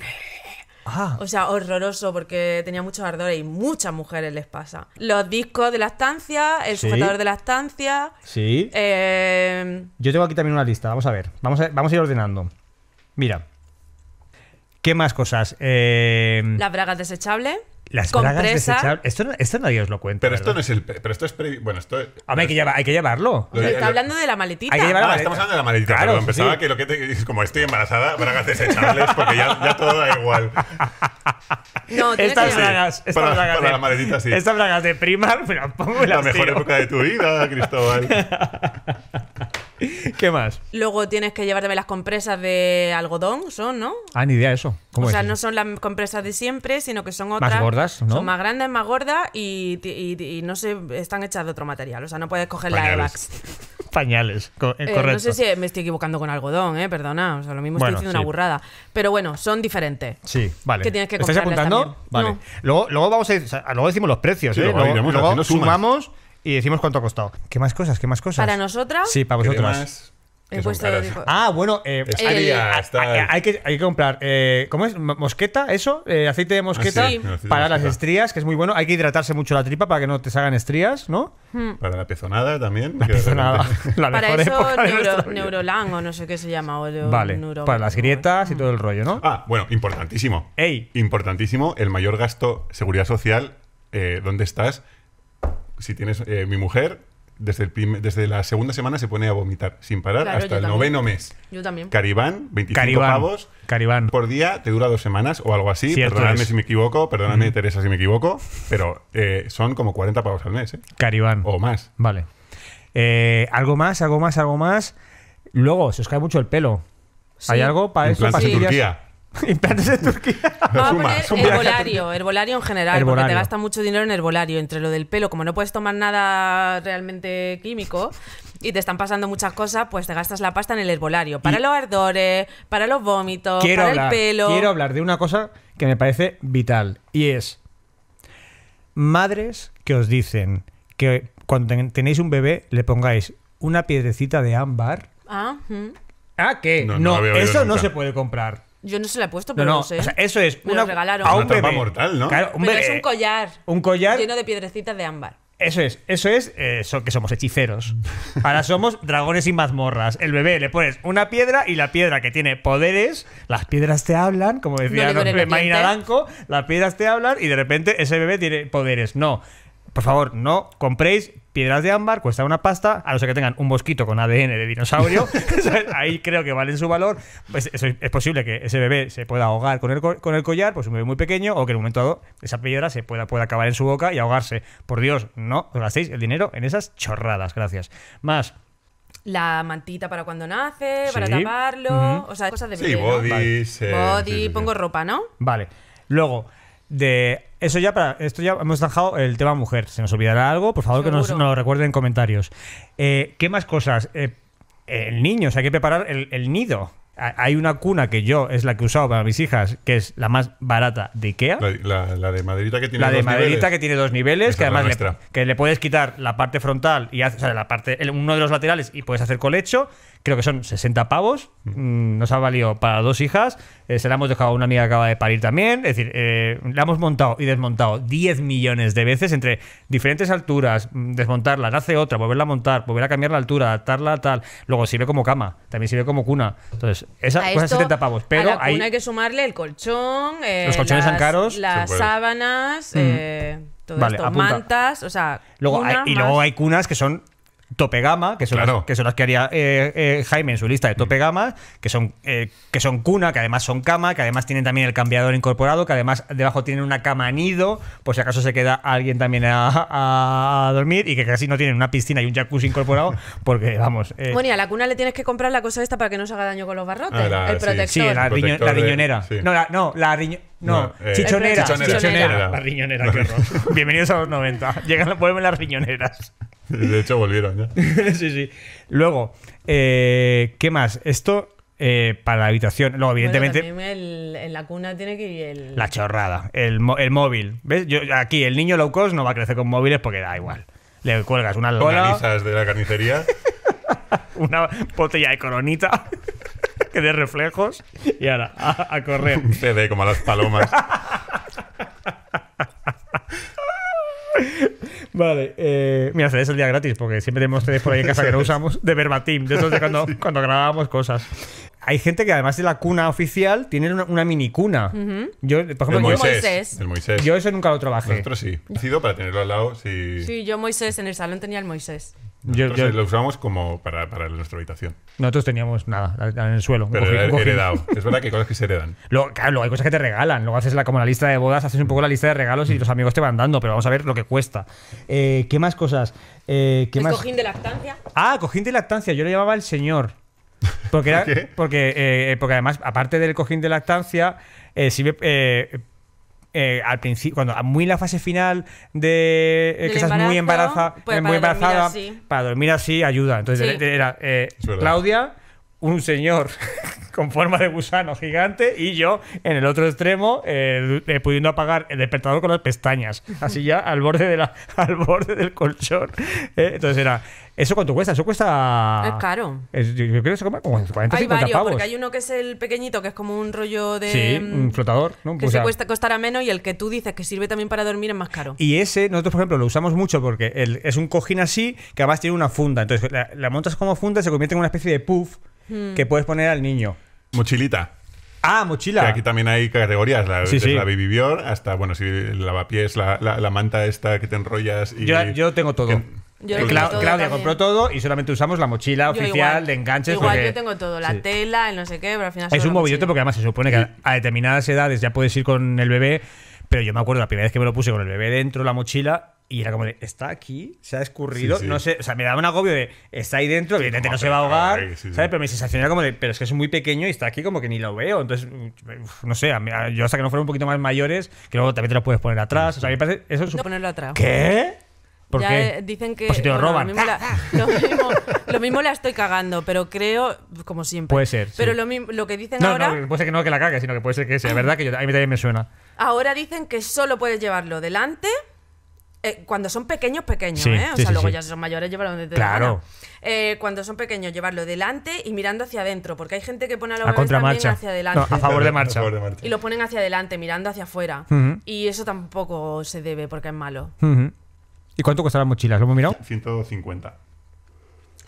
Ah. O sea, horroroso porque tenía muchos ardores y muchas mujeres les pasa. Los discos de la estancia, el sujetador de la estancia. sí. Eh, yo tengo aquí también una lista, vamos a ver. Vamos vamos a ir ordenando. Mira, ¿Qué más cosas? Eh, las bragas desechables. Las bragas desechables. Esto, esto nadie os lo cuenta. Pero esto no es el. Pero esto es Bueno, esto. Hombre, hay que, llevarlo. está hablando de la maletita. Hay que ah, estamos hablando de la maletita. Claro, pero empezaba que lo que te como estoy embarazada, bragas desechables, porque ya, ya todo da igual. No, estas bragas, estas bragas para de, la maletita, sí. Estas bragas de primar, pero La mejor época de tu vida, Cristóbal. *laughs* *laughs* ¿Qué más? Luego tienes que llevarme las compresas de algodón, son, ¿no? Ah, ni idea eso. o sea, no son las compresas de siempre, sino que son otras. Más gordas, ¿no? Son más grandes, más gordas y, no se están hechas de otro material. O sea, no puedes coger la la Evax. *laughs* Pañales, eh, eh, no sé si me estoy equivocando con algodón, ¿eh? Perdona. O sea, lo mismo estoy diciendo una burrada. Pero bueno, son diferentes. Sí, vale. Que ¿Estás apuntando? Vale. Luego, vamos a, decimos los precios, ¿eh? Luego, sumamos y decimos cuánto ha costado. ¿Qué más cosas? ¿Qué más cosas? ¿Para nosotras? Sí, para vosotras. Que ah, bueno, eh, eh hay, que, comprar, eh, ¿cómo es? Mosqueta, eso, eh, aceite de mosqueta ah, para las estrías, que es muy bueno. Hay que hidratarse mucho la tripa para que no te salgan estrías, ¿no? Hmm. Para la pezonada también. *laughs* para eso, neuro, Neurolang o no sé qué se llama. O vale, para las grietas y hmm. todo el rollo, ¿no? Ah, bueno, importantísimo. Ey. Importantísimo, el mayor gasto, seguridad social, ¿dónde estás? si tienes eh, mi mujer, desde, desde la segunda semana se pone a vomitar sin parar hasta el noveno mes. Yo también. Caribán, 25 pavos Caribán. por día, te dura dos semanas o algo así. Perdóname si me equivoco, perdóname Teresa si me equivoco, pero eh, son como 40 pavos al mes. ¿eh? Caribán. O más. Vale. Eh, algo más, algo más, algo más. Luego, se os cae mucho el pelo. ¿Hay algo para eso? Sí. Turquía. Implantes *laughs* en Turquía. Vamos *laughs* a poner herbolario, herbolario en general, porque te gasta mucho dinero en herbolario. Entre lo del pelo, como no puedes tomar nada realmente químico y te están pasando muchas cosas, pues te gastas la pasta en el herbolario. Para los ardores, para los vómitos, para el pelo. Quiero hablar de una cosa que me parece vital y es madres que os dicen que cuando tenéis un bebé le pongáis una piedrecita de ámbar. Ah, ¿Ah qué? No, eso no se puede comprar. Yo no se la he puesto, pero no, sé. eso es Me lo regalaron. a un bebé. Pero es un collar Un collar. lleno de piedrecitas de ámbar. Eso es, eso es eh, que somos hechiceros. *laughs* Ahora somos dragones y mazmorras. El bebé le pones una piedra y la piedra que tiene poderes, las piedras te hablan, como decía las piedras te hablan y de repente ese bebé tiene poderes. No, por favor, no compréis piedras de ámbar, cuesta una pasta, a no que tengan un mosquito con ADN de dinosaurio. *laughs* *laughs* Ahí creo que valen su valor. Pues es posible que ese bebé se pueda ahogar con el, con el collar, pues un bebé muy pequeño, o que en un momento dado esa piedra se pueda, pueda acabar en su boca y ahogarse. Por Dios, no gastéis el dinero en esas chorradas. Gracias. Más. La mantita para cuando nace, para taparlo, o sea, cosas de bebé. Sí, body, body pongo ropa, ¿no? Vale. Luego, de eso ya para esto ya hemos dejado el tema mujer se nos olvidará algo por favor que nos, lo recuerden en comentarios eh, qué más cosas eh, el niño o hay que preparar el, nido hay una cuna que yo es la que he usado para mis hijas, que es la más barata de Ikea. La, de maderita que tiene dos niveles. La de maderita que tiene dos niveles, que además le, que le puedes quitar la parte frontal y o la parte, uno de los laterales y puedes hacer colecho, creo que son 60 pavos, mm. Mm, nos ha valido para dos hijas, eh, se la hemos dejado a una amiga que acaba de parir también, es decir, eh, la hemos montado y desmontado 10 millones de veces entre diferentes alturas, mm, desmontarla, nace otra, volverla a montar, volver a cambiar la altura, adaptarla tal, luego sirve como cama, también sirve como cuna, entonces, esa cosas cosa 70 pavos, pero a la hay... Cuna hay que sumarle el colchón, eh, los colchones las, son caros, las sábanas, todo mantas, o sea, y luego hay cunas que son tope gama, que son, las, que, son las que haría eh, eh, Jaime en su lista de tope mm. gama, que son, eh, que son cuna, que además son cama, que además tienen también el cambiador incorporado, que además debajo tienen una cama nido, por si acaso se queda alguien también a, dormir, y que casi no tienen una piscina y un jacuzzi incorporado, *laughs* porque vamos. Bueno, y a la cuna le tienes que comprar la cosa esta para que no se haga daño con los barrotes, ah, el protector. Sí, la, riñonera. No, la, no, la riñonera. chichonera, La riñonera, qué *laughs* horror. Bienvenidos a los 90. Llegan, vuelven las riñoneras. De hecho, volvieron ya. *laughs* sí, sí. Luego, eh, ¿qué más? Esto eh, para la habitación. Luego, evidentemente. en la cuna tiene que ir La chorrada, el, móvil. ¿Ves? aquí, el niño low cost no va a crecer con móviles porque da igual. Le cuelgas una longanizas de la carnicería. *laughs* una botella de coronita *laughs* que de reflejos y ahora a, correr. Un CD como a las palomas. Vale, eh, mira, es el día gratis, porque siempre tenemos tres por ahí en casa que no *laughs* usamos, de verbatim, de esos de cuando, cuando grabábamos cosas. Hay gente que además de la cuna oficial tiene una, mini cuna. Yo, por ejemplo, el Moisés, yo, eso nunca lo trabajé. Nosotros sí. Ha sido para tenerlo al lado. Sí. sí, yo Moisés, en el salón tenía el Moisés. Eh, lo usamos como para, nuestra habitación. Nosotros teníamos nada en el suelo. Pero heredado. *laughs* Es verdad que hay cosas que se heredan. claro, hay cosas que te regalan. Luego haces la, como la lista de bodas, haces un poco la lista de regalos y los amigos te van dando, pero vamos a ver lo que cuesta. Eh, ¿Qué más cosas? Eh, ¿qué más? cojín de lactancia? Ah, cojín de lactancia. Yo lo llamaba el señor. Porque, *laughs* porque, porque además, aparte del cojín de lactancia, sirve eh, al principio, cuando muy en la fase final de eh, que estás muy, pues eh, embarazada muy embarazada, para dormir así ayuda. Entonces era eh, Claudia un señor *laughs* con forma de gusano gigante y yo en el otro extremo eh, pudiendo apagar el despertador con las pestañas. Así ya al borde, de la, *laughs* al borde del colchón. ¿eh? entonces era, ¿eso cuánto cuesta? Eso cuesta... Es caro. yo, creo que como 40 hay varios, Porque hay uno que es el pequeñito, que es como un rollo de... Sí, un mm, flotador. Que se cuesta costará menos y el que tú dices que sirve también para dormir es más caro. Y ese, nosotros por ejemplo, lo usamos mucho porque es un cojín así que además tiene una funda. Entonces la, la montas como funda y se convierte en una especie de puff que puedes poner al niño. Mochilita. Ah, mochila. Que aquí también hay categorías. La, hasta, bueno, si el lavapiés, la, la, manta esta que te enrollas. Y, yo, yo tengo todo. yo Claudia compró todo y solamente usamos la mochila oficial de enganches. Igual yo tengo todo, la tela, el no sé qué, pero al final. Es un movillote porque además se supone que a determinadas edades ya puedes ir con el bebé, pero yo me acuerdo la primera vez que me lo puse con el bebé dentro, la mochila, y era como de, está aquí, se ha escurrido, no sé, o sea, me daba un agobio de, está ahí dentro, evidentemente no se va a ahogar, ¿sabes? Pero mi sensación era como de, pero es que es muy pequeño y está aquí como que ni lo veo, entonces, no sé, yo hasta que no fueran un poquito más mayores, que luego también te lo puedes poner atrás, o sea, a mí me parece, eso es... No ponerlo atrás. ¿Qué? porque eh, dicen que. si te lo roban. *laughs* Lo mismo, la, estoy cagando, pero creo, como siempre. Puede ser. Pero sí. lo, lo, que dicen ahora. No, puede ser que no que la cague, sino que puede ser que sea. *laughs* verdad que yo, a mí también me suena. Ahora dicen que solo puedes llevarlo delante, eh, cuando son pequeños, pequeños, ¿eh? O sea, luego ya si son mayores, llevarlo donde te Claro. Eh, cuando son pequeños, llevarlo delante y mirando hacia adentro, porque hay gente que pone a los a también hacia adelante. a favor de marcha. Y lo ponen hacia adelante, mirando hacia afuera. Y eso tampoco se debe porque es malo. ¿Y cuánto cuesta las mochilas? ¿Lo hemos mirado? 150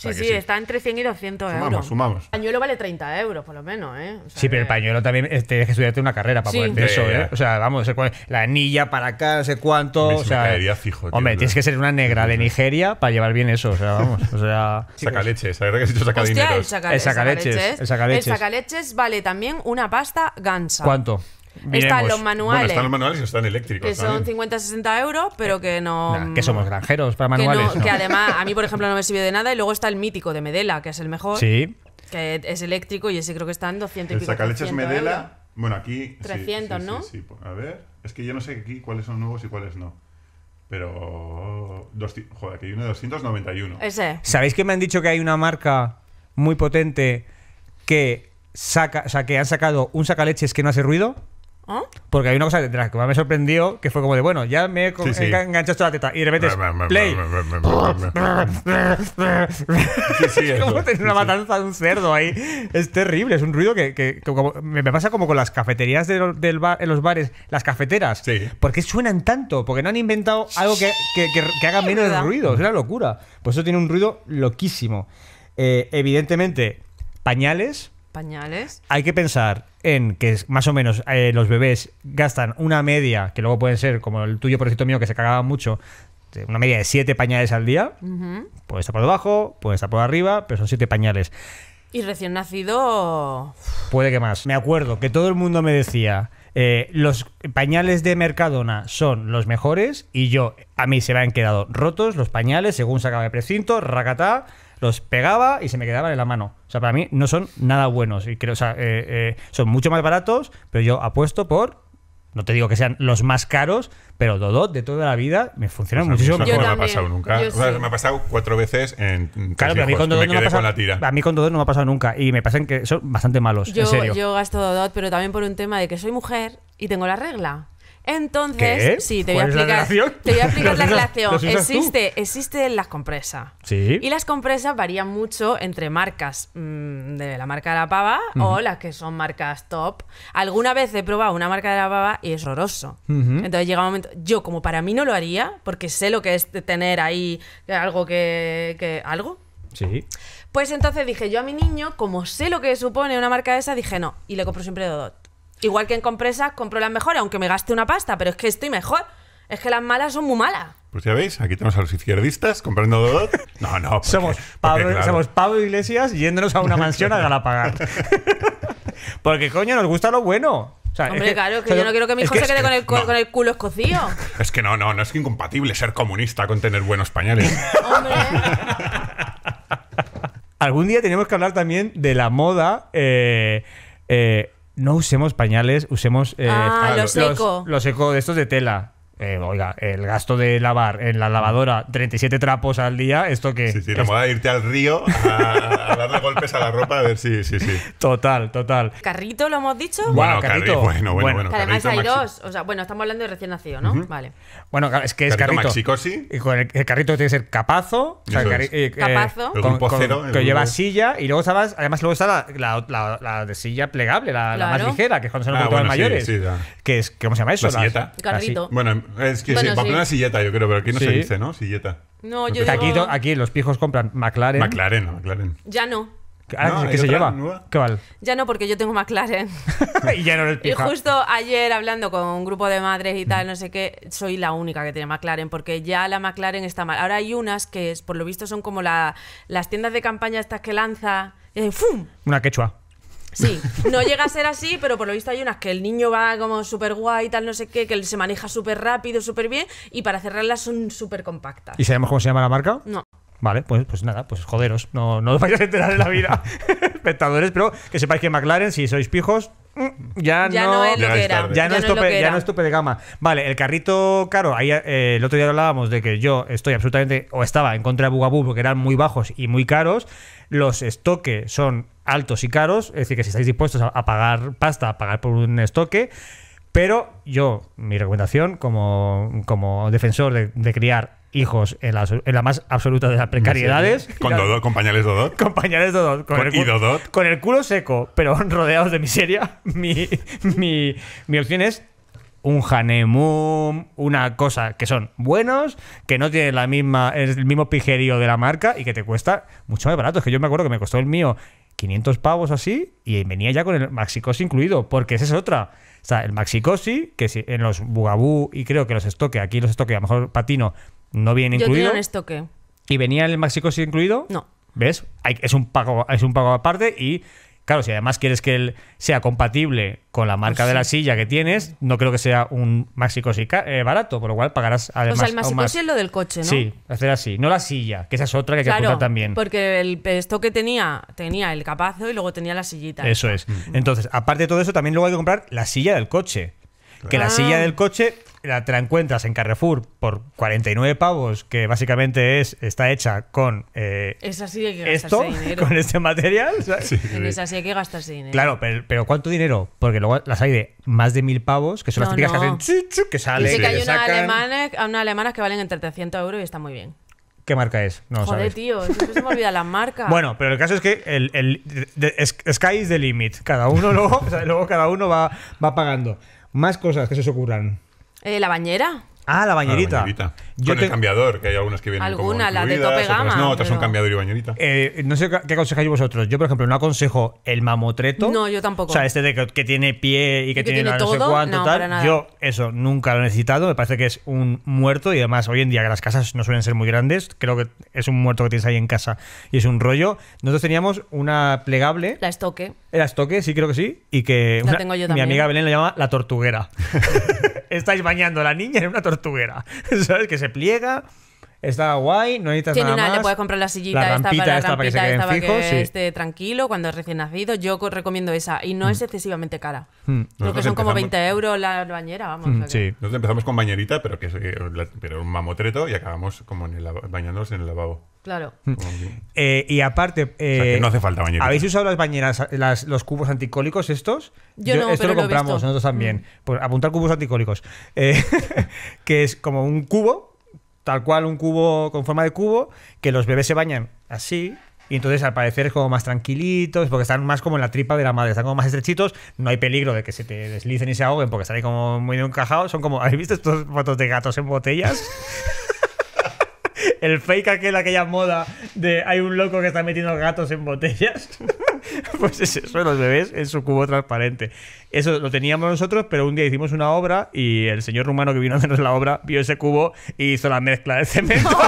sí, sí, está entre 100 y 200 sumamos, euros. Sumamos, El pañuelo vale 30 euros, por lo menos, ¿eh? sí, pero el pañuelo también tienes que estudiarte una carrera para poder poder eso, ¿eh? O sea, vamos, la anilla para acá, no sé cuánto. o sea, fijo, hombre, tienes que ser una negra de Nigeria para llevar bien eso, o sea, vamos. O sea, sacaleches, la verdad que si tú sacas dinero. El, saca, el, sacaleches, sacaleches, el sacaleches. vale también una pasta gansa. ¿Cuánto? Están los manuales. Bueno, están los manuales y están eléctricos. Que son 50-60 euros, pero que no. que mm, somos granjeros para manuales. Que, además, a mí, por ejemplo, no me sirvió de nada. Y luego está el mítico de Medela, que es el mejor. Sí. Que es eléctrico y ese creo que está en 200 y pico. El sacaleches Medela. Bueno, aquí. 300, sí, sí, ¿no? Sí, a ver. Es que yo no sé aquí cuáles son nuevos y cuáles no. Pero. joder, aquí hay uno de 291. Ese. ¿Sabéis que me han dicho que hay una marca muy potente que saca, o sea, que han sacado un sacaleches que no hace ruido? ¿Ah? Porque hay una cosa detrás que me sorprendió, que fue como de, bueno, ya me he enganchado la teta y de repente play. es como tener una matanza de un cerdo ahí. Es terrible, es un ruido que, me pasa como con las cafeterías de, en los bares, las cafeteras. ¿Por qué suenan tanto? Porque no han inventado algo que, haga menos ruido, es una locura. Pues eso tiene un ruido loquísimo. Eh, evidentemente, pañales Pañales. Hay que pensar en que más o menos eh, los bebés gastan una media, que luego pueden ser como el tuyo, por mío, que se cagaba mucho, una media de siete pañales al día. Puede estar por debajo, puede estar por arriba, pero son siete pañales. Y recién nacido. Puede que más. Me acuerdo que todo el mundo me decía. Eh, los pañales de Mercadona son los mejores y yo, a mí se me han quedado rotos los pañales según acaba de precinto, racatá, los pegaba y se me quedaban en la mano. O sea, para mí no son nada buenos. Y creo, eh, eh, son mucho más baratos, pero yo apuesto por no te digo que sean los más caros, pero Dodot de toda la vida me funciona pues mucho. muchísimo. no me ha pasado nunca. Me ha pasado cuatro veces en claro, a mí con Dodot no me ha pasado, nunca y me pasan que son bastante malos. yo gasto Dodot, pero también por un tema de que soy mujer y tengo la regla. Entonces, sí, te voy a explicar. la relación. *laughs* existe, las compresas. Sí. Y las compresas varían mucho entre marcas mm, de la marca de la pava o las que son marcas top. Alguna vez he probado una marca de la pava y es horroroso. Entonces llega un momento. Yo, como para mí no lo haría, porque sé lo que es tener ahí algo que. ¿Algo? Sí. Pues entonces dije, yo a mi niño, como sé lo que supone una marca de esa, dije no. Y le compro siempre Dodot. Igual que en compresas compro las mejores, aunque me gaste una pasta, pero es que estoy mejor. Es que las malas son muy malas. Pues ya veis, aquí tenemos a los izquierdistas comprando Dodot. No, no. somos, Pablo, Iglesias yéndonos a una *laughs* mansión a pagar. *laughs* porque coño, nos gusta lo bueno. Hombre, claro, que yo no quiero que mi hijo se quede con el, culo escocío. Es que no, no, no es incompatible ser comunista con tener buenos pañales. Hombre. Algún día tenemos que hablar también de la moda. Eh, eh, no usemos pañales, usemos eh, ah, ah, los, los, los eco de estos de tela. Eh, oiga, el gasto de lavar en la lavadora 37 trapos al día, esto que... Sí, sí, la moda irte al río a, darle golpes a la ropa a ver si... Sí, sí, Total, total. ¿Carrito lo hemos dicho? Bueno, carrito. Bueno, bueno, bueno, bueno. además hay dos, o sea, bueno, estamos hablando de recién nacido, ¿no? Vale. Bueno, es que es carrito. carrito. Y con el, el, carrito tiene que ser capazo. O sea, eh, eh, capazo. cero, que lleva silla y luego estabas, además luego está la, de silla plegable, la, más ligera, que es cuando son los ah, mayores. Sí, sí, que ¿Cómo se llama eso? La silleta. carrito. Bueno, es que va a Pamplona una silleta, yo creo, pero aquí no se dice, ¿no? Silleta. No, yo digo... aquí, los pijos compran McLaren. McLaren, McLaren. Ya no. Ah, ¿Qué se lleva? ¿Qué vale? Ya no, porque yo tengo McLaren. *laughs* y ya no justo ayer hablando con un grupo de madres y tal, no sé qué, soy la única que tiene McLaren, porque ya la McLaren está mal. Ahora hay unas que, por lo visto, son como la, las tiendas de campaña estas que lanza. Una quechua. Sí, no llega a ser así, pero por lo visto hay unas que el niño va como súper guay, tal, no sé qué, que se maneja súper rápido, súper bien, y para cerrarlas son súper compactas. ¿Y sabemos cómo se llama la marca? No. Vale, pues, pues nada, pues joderos, no, no os vais a enterar en la vida, *laughs* espectadores, pero que sepáis que McLaren, si sois pijos, mm, ya, no, es lo que era. Ya, no, es tope, ya no es tope de gama. Vale, el carrito caro. Ahí, eh, el otro día hablábamos de que yo estoy absolutamente o estaba en contra de Bugaboo porque eran muy bajos y muy caros. Los estoques son altos y caros, es decir, que si estáis dispuestos a, pagar pasta, a pagar por un estoque, pero yo, mi recomendación como, como defensor de, criar hijos en la, más absoluta de las precariedades. Con, *laughs* dodot, con pañales Dodot. Con pañales Dodot. Con, el, culo, con el culo seco, pero *laughs* rodeados de miseria. *laughs* Mi, mi, mi opción es un Hanemum, una cosa que son buenos, que no tienen la misma, el mismo pijerío de la marca y que te cuesta mucho más barato. Es que yo me acuerdo que me costó el mío 500 pavos así y venía ya con el Maxicosi incluido, porque esa es otra. O sea, el Maxicosi, que en los bugabú y creo que los estoque, aquí los estoque, a lo mejor Patino, no viene incluido. Yo un estoque. ¿Y venía el Maxicosi incluido? No. ¿Ves? es, un pago, es un pago aparte y Claro, si además quieres que él sea compatible con la marca ah, de la silla que tienes, no creo que sea un Maxi Cosi eh, barato, por lo cual pagarás además. O sea, el Maxi es lo del coche, ¿no? Sí, hacer así. No la silla, que esa es otra que hay que apuntar también. Porque el esto que tenía, tenía el capazo y luego tenía la sillita. Eso es. Mm. Entonces, aparte de todo eso, también luego hay que comprar la silla del coche. Que la ah. silla del coche la te la encuentras en Carrefour por 49 pavos, que básicamente es está hecha con eh, que esto, *laughs* dinero. con este material. esa hay que gastarse dinero. Claro, pero, ¿cuánto dinero? Porque luego las hay de más de mil pavos, que son las típicas que hacen chu, que salen. hay unas alemanas, que valen entre 300 euros y está muy bien. ¿Qué marca es? No Joder, tío, se me olvida la marca. *laughs* Bueno, pero el caso es que el, Sky is the limit. Cada uno *laughs* luego, luego cada uno va, va pagando. Más cosas que se os ocurran. Eh, ¿La bañera? Ah, ah, la bañerita. Con el cambiador, que hay algunas que vienen Alguna, la de tope gama. no, otras son cambiador y bañerita. Eh, no sé qué aconsejáis vosotros. Yo, por ejemplo, no aconsejo el mamotreto. No, yo tampoco. O sea, este de que, tiene pie y que, tiene, no sé cuánto, tal. Yo eso nunca lo he necesitado. Me parece que es un muerto y además hoy en día que las casas no suelen ser muy grandes. Creo que es un muerto que tienes ahí en casa y es un rollo. Nosotros teníamos una plegable. La estoque. La estoque, sí, creo que sí. Y que mi amiga Belén la llama la tortuguera. *laughs* *laughs* Estáis bañando a la niña en una tortuguera tuviera, *laughs* ¿Sabes? Que se pliega. Está guay, no necesitas Tiene nada una, Le puedes comprar la sillita esta, para, la esta que, esta para que esté tranquilo cuando es recién nacido. Yo recomiendo esa y no es mm. excesivamente cara. Mm. Creo que son como 20 euros la bañera, vamos. Mm, sí, nosotros empezamos con bañerita, pero eh, pero un mamotreto y acabamos como en el, bañándonos en el lavabo. Claro. Eh, y aparte. Eh, no hace falta ¿Habéis usado las bañeras, los cubos anticólicos estos? Yo, no, Esto lo compramos, nosotros también. Mm. Pues apuntar cubos anticólicos. Eh, *laughs* que es como un cubo, tal cual un cubo con forma de cubo, que los bebés se bañan así. Y entonces al parecer es como más tranquilitos, porque están más como en la tripa de la madre, están como más estrechitos, no hay peligro de que se te deslicen y se ahoguen porque están ahí como muy encajados. Son como, ¿habéis visto estos fotos de gatos en botellas? *laughs* el fake aquel, aquella moda de hay un loco que está metiendo gatos en botellas. *laughs* pues es eso, los bebés en su cubo transparente. Eso lo teníamos nosotros, pero un día hicimos una obra y el señor rumano que vino a hacer la obra vio ese cubo y hizo la mezcla de cemento. *laughs*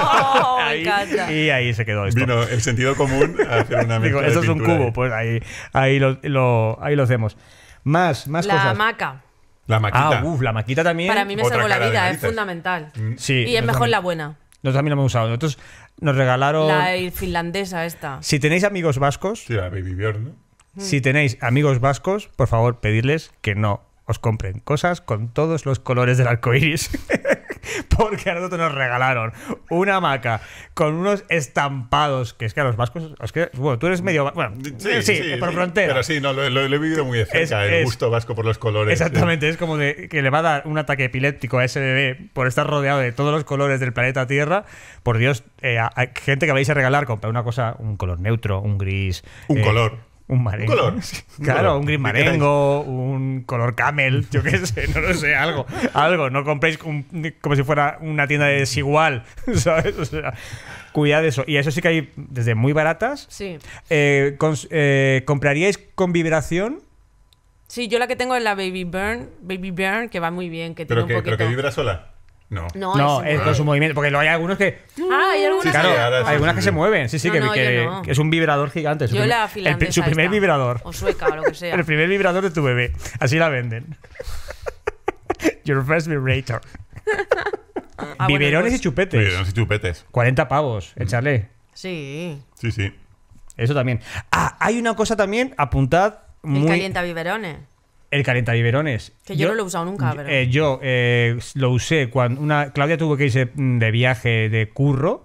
Oh, *laughs* y ahí se quedó esto. Vino el sentido común a hacer una mezcla. eso es un cubo, pues ahí, ahí, lo, ahí lo hacemos. Más, más la cosas. La hamaca. La maquita. Ah, uf, la maquita también. Para mí me salvó la vida, es fundamental. Sí, y es mejor la buena. Nosotros también lo hemos usado. Nosotros nos regalaron. La finlandesa esta. Si tenéis amigos vascos. Sí, la mm. Si tenéis amigos vascos, por favor, pedirles que no os compren cosas con todos los colores del arco iris. *laughs* *laughs* porque a nosotros nos regalaron una hamaca con unos estampados, que es que a los vascos, es que, bueno, tú eres medio... Bueno, sí, eh, por Pero sí, no, lo, he vivido muy de cerca, el gusto vasco por los colores. Exactamente, es como de, que le va a dar un ataque epiléptico a ese bebé por estar rodeado de todos los colores del planeta Tierra. Por Dios, hay eh, gente que vais a regalar, compra una cosa, un color neutro, un gris. Un eh, color un marengo. color. Claro, un, gris marengo, un color camel, yo qué sé, no lo sé, algo. Algo, no compréis como si fuera una tienda de desigual, *laughs* ¿sabes? O sea, cuidad de eso. Y eso sí que hay desde muy baratas. Sí. Eh, eh, ¿Compraríais con vibración? Sí, yo la que tengo es la Baby Burn, Baby Burn, que va muy bien. Que tiene un poquito... ¿Pero que vibra sola? No. No, es con su movimiento. Porque hay algunos que. Ah, hay algunas. que se mueven. Sí, sí, que, es un vibrador gigante. Su Yo la el su primer vibrador. O sueca o lo que sea. *laughs* El primer vibrador de tu bebé. Así la venden. *laughs* Your first vibrator. Ah, biberones pues y chupetes. Biberones y chupetes. 40 pavos, échale. Sí. Sí, sí. Eso también. Ah, hay una cosa también, apuntad. El muy. calienta biberones. El Liberones. Que yo, no lo he usado nunca, yo eh, eh, lo usé cuando una Claudia tuvo que irse mm, de viaje de curro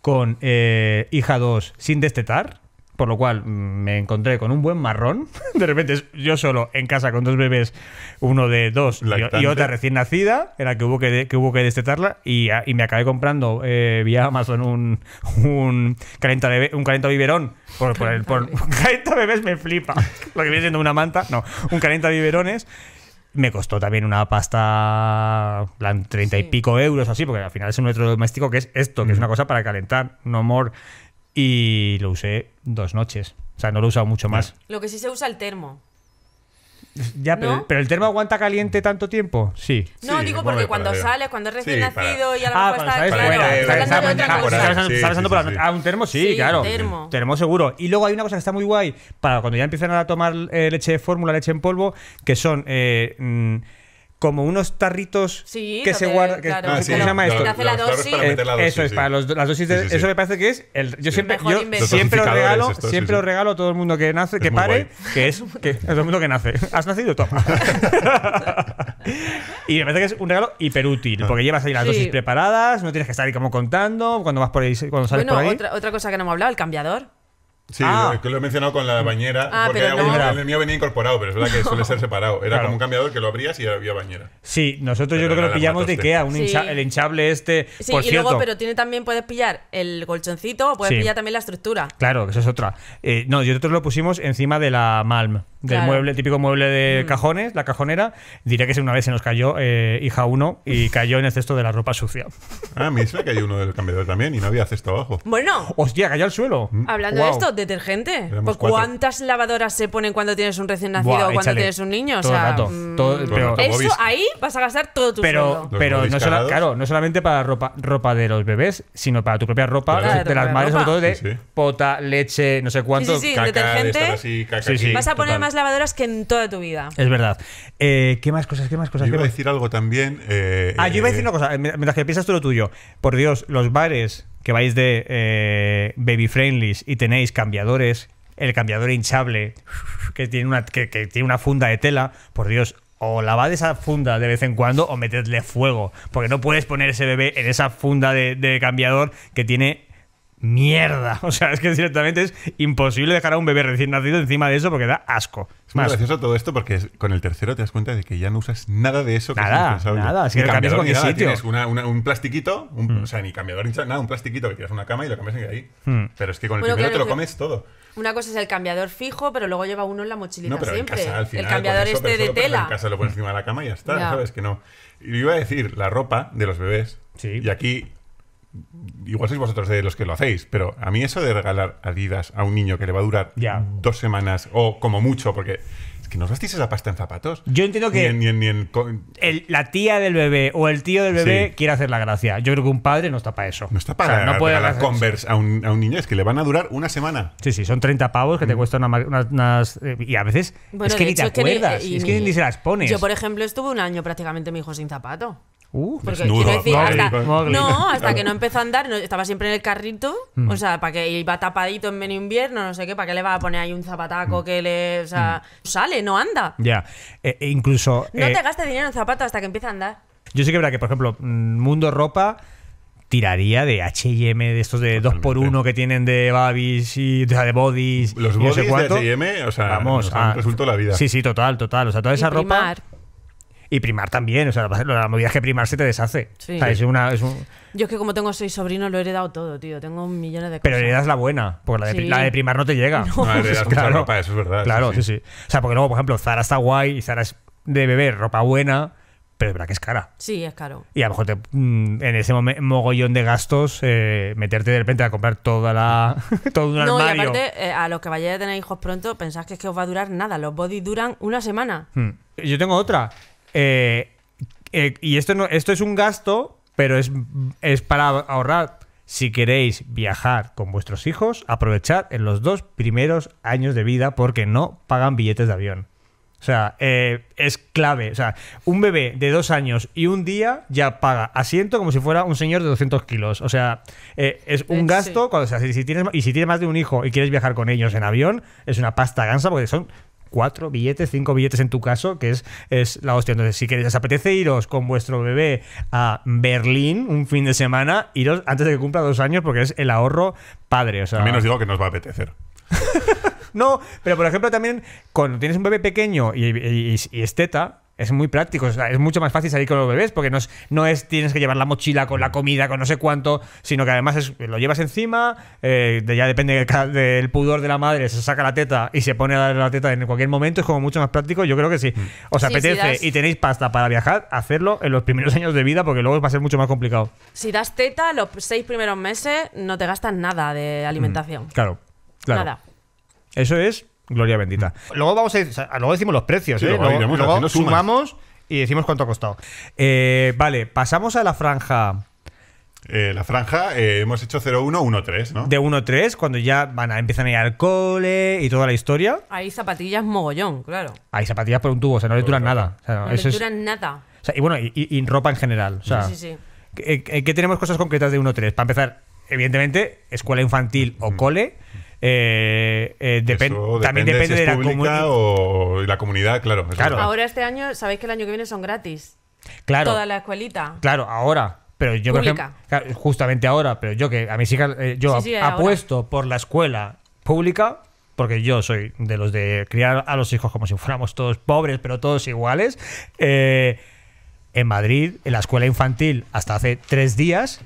con eh, hija 2 sin destetar por lo cual mm, me encontré con un buen marrón. *laughs* De repente yo solo en casa con dos bebés, uno de dos y, otra recién nacida, era que hubo que, hubo que destetarla y, y me acabé comprando eh, vía Amazon un, un, calenta, un biberón. Por, por, *laughs* bebés me flipa. Lo que viene siendo una manta, no, un calenta biberones me costó también una pasta, plan, 30 y pico euros así, porque al final es un electrodoméstico que es esto, que es mm. una cosa para calentar, no more y lo usé dos noches. O sea, no lo he usado mucho más. Lo que sí se usa el termo. Ya, pero, el termo aguanta caliente tanto tiempo? Sí. No, digo porque cuando sales, cuando es recién nacido y a lo ah, mejor ah, Está pasando por la Ah, un termo sí, claro. Termo. seguro. Y luego hay una cosa que está muy guay para cuando ya empiezan a tomar eh, leche de fórmula, leche en polvo, que son eh, mm, como unos tarritos que se guardan. Claro, ¿Cómo se llama esto? eso es, para las dosis de, Eso me parece que es. yo siempre, siempre, os regalo, siempre regalo a todo el mundo que nace, que pare, que es a todo el mundo que nace. *laughs* ¿Has nacido? Toma. *laughs* y me parece que es un regalo hiperútil, porque ah. llevas ahí las dosis preparadas, no tienes que estar ahí como contando, cuando vas por ahí, cuando sales por ahí. otra cosa que no hemos hablado, el cambiador. Sí, ah. que lo he mencionado con la mm. bañera, ah, porque el mío venía incorporado, pero es verdad que suele *laughs* ser separado. Era como un cambiador que lo abrías y había bañera. Sí, nosotros yo creo que lo pillamos de Ikea, un el hinchable este. Sí, pero tiene también, puedes pillar el colchoncito, puedes pillar también la estructura. Claro, eso es otra. Eh, no, nosotros lo pusimos encima de la Malm, del mueble, típico mueble de mm. cajones, la cajonera. Diré que una vez se nos cayó eh, hija uno y *laughs* cayó en el cesto de la ropa sucia. Ah, a mí que hay uno del cambiador también y no había cesto abajo. Bueno. Hostia, cayó al suelo. Mm. Hablando de esto, detergente. Pues, ¿Cuántas lavadoras se ponen cuando tienes un recién nacido o cuando tienes un niño? O mm, eso ahí vas a gastar todo tu pero, pero no, claro, no solamente para ropa, ropa de los bebés, sino para tu propia ropa, de las madres, sobre todo de pota, leche, no sé cuánto. Sí, Caca detergente. Vas a poner más lavadoras que en toda tu vida. Es verdad. Eh, ¿Qué más cosas? ¿Qué más cosas? Yo iba a decir algo también. Eh, ah, yo iba a decir eh, una cosa, mientras que piensas tú lo tuyo. Por Dios, los bares que vais de eh, baby Friendly y tenéis cambiadores, el cambiador hinchable que tiene una, tiene una funda de tela, por Dios, o lavad esa funda de vez en cuando o metedle fuego, porque no puedes poner ese bebé en esa funda de, de cambiador que tiene mierda. *laughs* O sea, es que directamente es imposible dejar a un bebé recién nacido encima de eso porque da asco. Es muy gracioso todo esto porque con el tercero te das cuenta de que ya no usas nada de eso que Nada, es nada, así que cambias con sitio. Tienes un plastiquito, mm. o sea, ni cambiador ni nada, un plastiquito que tiras una cama y lo cambias en ahí. Mm. Pero es que con el primero te lo comes todo. Una cosa es el cambiador fijo, pero luego lleva uno en la mochilita siempre. el cambiador este de tela. En casa lo pones encima de la cama y ya está, ¿sabes? Que no. Y iba a decir, la ropa de los bebés. sí Y aquí igual sois vosotros de los que lo hacéis, pero a mí eso de regalar Adidas a un niño que le va a durar dos semanas o como mucho, porque es que no os gastéis esa pasta en zapatos. Yo entiendo que la tía del bebé o el tío del bebé quiere hacer la gracia. Yo creo que un padre no está para eso. No está para no puede regalar Converse a un, a un, niño, es que le van a durar una semana. Sí, sí, son 30 pavos que te mm. cuestan unas, eh, Y a veces es que ni te acuerdas, eh, es que ni se las pones. Yo, por ejemplo, estuve un año prácticamente mi hijo sin zapato. Uh, No, hasta que no empezó a andar, estaba siempre en el carrito. O mm. sea, para que iba tapadito en medio invierno, no sé qué, para que le va a poner ahí un zapataco mm. que le. O sea, mm. sale, no anda. Ya. E, e incluso. No eh, te gastes dinero en zapatos hasta que empieza a andar. Yo sí que verdad que, por ejemplo, Mundo Ropa tiraría de H&M de estos de 2x1 que tienen de Babis y de, de Bodies los y de H&M o sea Vamos, nos ah, la vida sí, sí, total, total o sea, toda esa ropa y primar también. O sea, la, movida es que primar se te deshace. una, Yo es que como tengo seis sobrinos lo he heredado todo, tío. Tengo millones de cosas. Pero heredas la buena, porque la de, primar no te llega. No, claro, ropa, eso es verdad. Claro, sí, sí, O sea, porque luego, por ejemplo, Zara está guay y Zara es de beber ropa buena. Pero es verdad que es cara. Sí, es caro. Y a lo mejor mm, en ese mogollón de gastos, eh, meterte de repente a comprar toda la, *laughs* todo un armario. y aparte, eh, a los que vayáis a tener hijos pronto, pensás que es que os va a durar nada. Los bodies duran una semana. Hmm. Yo tengo otra. Eh, eh, y esto, no, esto es un gasto, pero es, es para ahorrar. Si queréis viajar con vuestros hijos, aprovechad en los dos primeros años de vida porque no pagan billetes de avión. O sea, eh, es clave. O sea, un bebé de dos años y un día ya paga asiento como si fuera un señor de 200 kilos. O sea, es un gasto. si, tienes, y si tienes más de un hijo y quieres viajar con ellos en avión, es una pasta gansa porque son cuatro billetes, cinco billetes en tu caso, que es, es la hostia. Entonces, si queréis, os apetece iros con vuestro bebé a Berlín un fin de semana, iros antes de que cumpla dos años, porque es el ahorro padre. O sea, También os digo que nos va a apetecer. *laughs* no, pero por ejemplo, también cuando tienes un bebé pequeño y, y, y es teta, es muy práctico, es mucho más fácil salir con los bebés porque no es, no es tienes que llevar la mochila con la comida, con no sé cuánto, sino que además lo llevas encima, eh, ya depende del, pudor de la madre, se saca la teta y se pone a dar la teta en cualquier momento, es como mucho más práctico. Yo creo que si sí. Mm. os apetece y tenéis pasta para viajar, hacerlo en los primeros años de vida porque luego va a ser mucho más complicado. Si das teta, los seis primeros meses no te gastas nada de alimentación. Mm, claro, claro. Nada. Eso es Gloria bendita. Mm. Luego vamos luego decimos los precios, ¿eh? Luego, sumamos y decimos cuánto ha costado. Eh, vale, pasamos a la franja. Eh, la franja hemos hecho 0113, ¿no? De 13 cuando ya van a, empiezan a ir al cole y toda la historia. Hay zapatillas mogollón, claro. Hay zapatillas por un tubo, o sea, no le duran nada. no, le duran nada. y bueno, y, ropa en general. sí, sí, sí. ¿qué, tenemos cosas concretas de 13? Para empezar, evidentemente, escuela infantil o mm. cole eh, eh depende, también depende de la comunidad. O la comunidad, claro. claro. Ahora este año, sabéis que el año que viene son gratis. Claro. Toda la escuelita. Claro, ahora. Pero yo, creo que justamente ahora, pero yo que a mis hijas, eh, yo apuesto por la escuela pública, porque yo soy de los de criar a los hijos como si fuéramos todos pobres, pero todos iguales. Eh, en Madrid, en la escuela infantil, hasta hace tres días,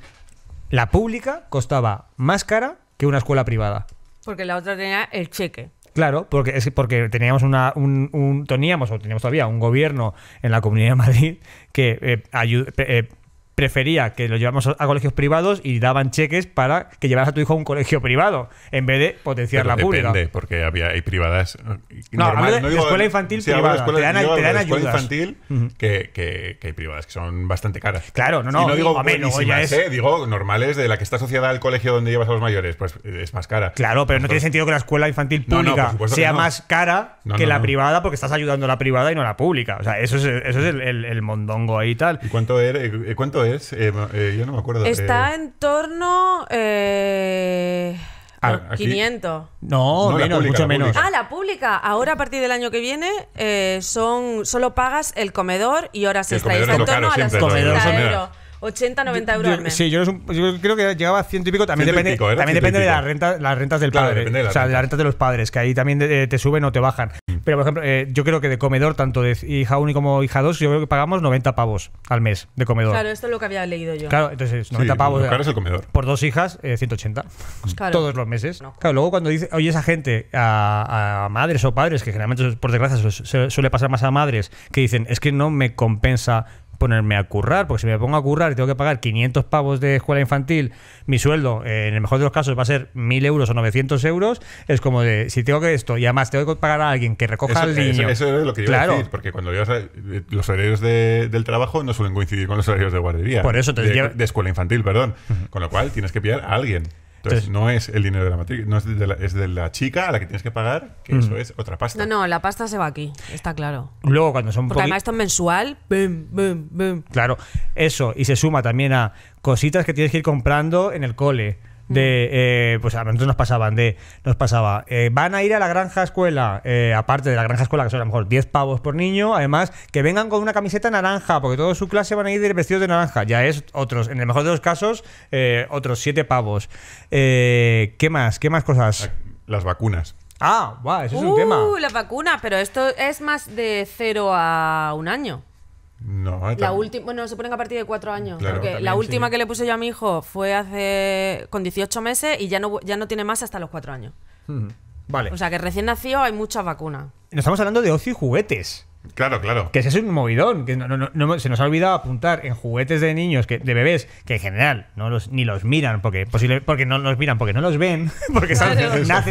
la pública costaba más cara que una escuela privada. Porque la otra tenía el cheque. Claro, porque, es porque teníamos una, un, un, teníamos o teníamos todavía un gobierno en la Comunidad de Madrid que eh, eh prefería que lo llevamos a colegios privados y daban cheques para que llevaras a tu hijo a un colegio privado en vez de potenciar Pero la depende, pública. porque había, hay privadas. Eh, no, escuela infantil privada. te dan, ayudas. infantil que, que, hay privadas que son bastante caras. Claro, no, no. Y no digo eh, digo normales de la que está asociada al colegio donde llevas a los mayores, pues es más cara. Claro, pero no tiene sentido que la escuela infantil pública sea más cara que la privada porque estás ayudando a la privada y no a la pública. O sea, eso es, eso es el, mondongo ahí tal. ¿Y cuánto era? Eh, ¿Cuánto era? Eh, eh, yo no me acuerdo. Está eh, en torno. Eh, 500. Ah, no, no menos, mucho menos. Ah, la pública. Ahora, a partir del año que viene, eh, son solo pagas el comedor y horas extra. Está en torno a las 80 euros. 80, 90 euros al mes. Sí, yo, creo que llegaba a ciento y pico. También depende, ¿eh? también depende de las rentas, las rentas del padre. o sea, de las rentas de los padres, que ahí también te suben o te bajan. Mm. Pero, por ejemplo, eh, yo creo que de comedor, tanto de hija 1 como hija 2, yo creo que pagamos 90 pavos al mes de comedor. Claro, esto es lo que había leído yo. Claro, entonces 90 pavos. es el comedor. Por dos hijas, 180. Eh, Todos los meses. Claro, luego cuando dice, oye, esa gente a, madres o padres, que generalmente por desgracia suele pasar más a madres, que dicen, es que no me compensa ponerme a currar, porque si me pongo a currar y tengo que pagar 500 pavos de escuela infantil, mi sueldo, eh, en el mejor de los casos, va a ser 1.000 euros o 900 euros. Es como de, si tengo que esto, y además tengo que pagar a alguien que recoja el al niño. Eso, es lo que yo decir, porque cuando eh, los horarios de, del trabajo no suelen coincidir con los horarios de guardería. Por eso de, de escuela infantil, perdón. Con lo cual tienes que pillar a alguien. Entonces, no es el dinero de la matriz, no es de la, chica a la que tienes que pagar, que mm. eso es otra pasta. No, no, la pasta se va aquí, está claro. Luego, cuando son Porque además esto es mensual. Claro, eso. Y se suma también a cositas que tienes que ir comprando en el cole de eh, pues a nosotros nos pasaban de nos pasaba eh, van a ir a la granja escuela eh, aparte de la granja escuela que son a lo mejor 10 pavos por niño además que vengan con una camiseta naranja porque toda su clase van a ir vestidos de naranja ya es otros en el mejor de los casos otros 7 pavos qué más qué más cosas las vacunas ah wow, ese es un uh, tema las vacunas pero esto es más de 0 a un año no, la última, bueno, se ponen a partir de cuatro años. la última que le puse yo a mi hijo fue hace con 18 meses y ya no, ya no tiene más hasta los cuatro años. Hmm. Vale. O sea que recién nacido hay muchas vacunas. Nos estamos hablando de ocio y juguetes. Claro, claro. Que ese es un movidón, que se nos ha olvidado apuntar en juguetes de niños, que, de bebés, que en general no los, ni los miran, porque, posible, porque no los miran, porque no los ven, *laughs* porque nacen,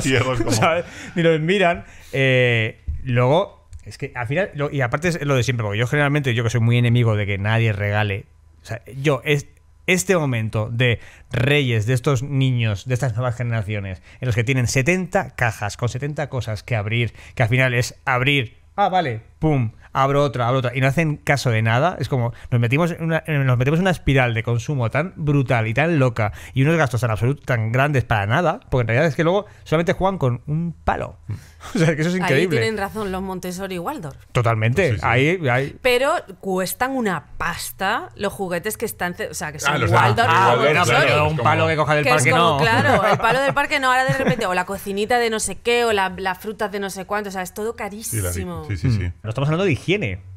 ciegos, *laughs* ni los miran. Eh, luego es que al final, y aparte es lo de siempre, porque yo generalmente, yo que soy muy enemigo de que nadie regale. O sea, yo, es, este momento de reyes, de estos niños, de estas nuevas generaciones, en los que tienen 70 cajas con 70 cosas que abrir, que al final es abrir, ah, vale, pum, abro otra, abro otra, y no hacen caso de nada, es como nos metimos nos metemos en una espiral de consumo tan brutal y tan loca y unos gastos tan absolutos, tan grandes para nada, porque en realidad es que luego solamente juegan con un palo. *laughs* O sea, que eso es increíble. Ahí tienen razón los Montessori y Waldorf. Totalmente. Ahí, ahí, Pero cuestan una pasta los juguetes que están. O sea, que ah, son Waldorf. Ah, un palo que coja del que parque como, no. Claro, el *laughs* palo del parque no. Ahora de repente, o la cocinita de no sé qué, o la, las frutas de no sé cuánto. O sea, es todo carísimo. Sí, sí, sí, sí. Mm. Mm. estamos hablando de higiene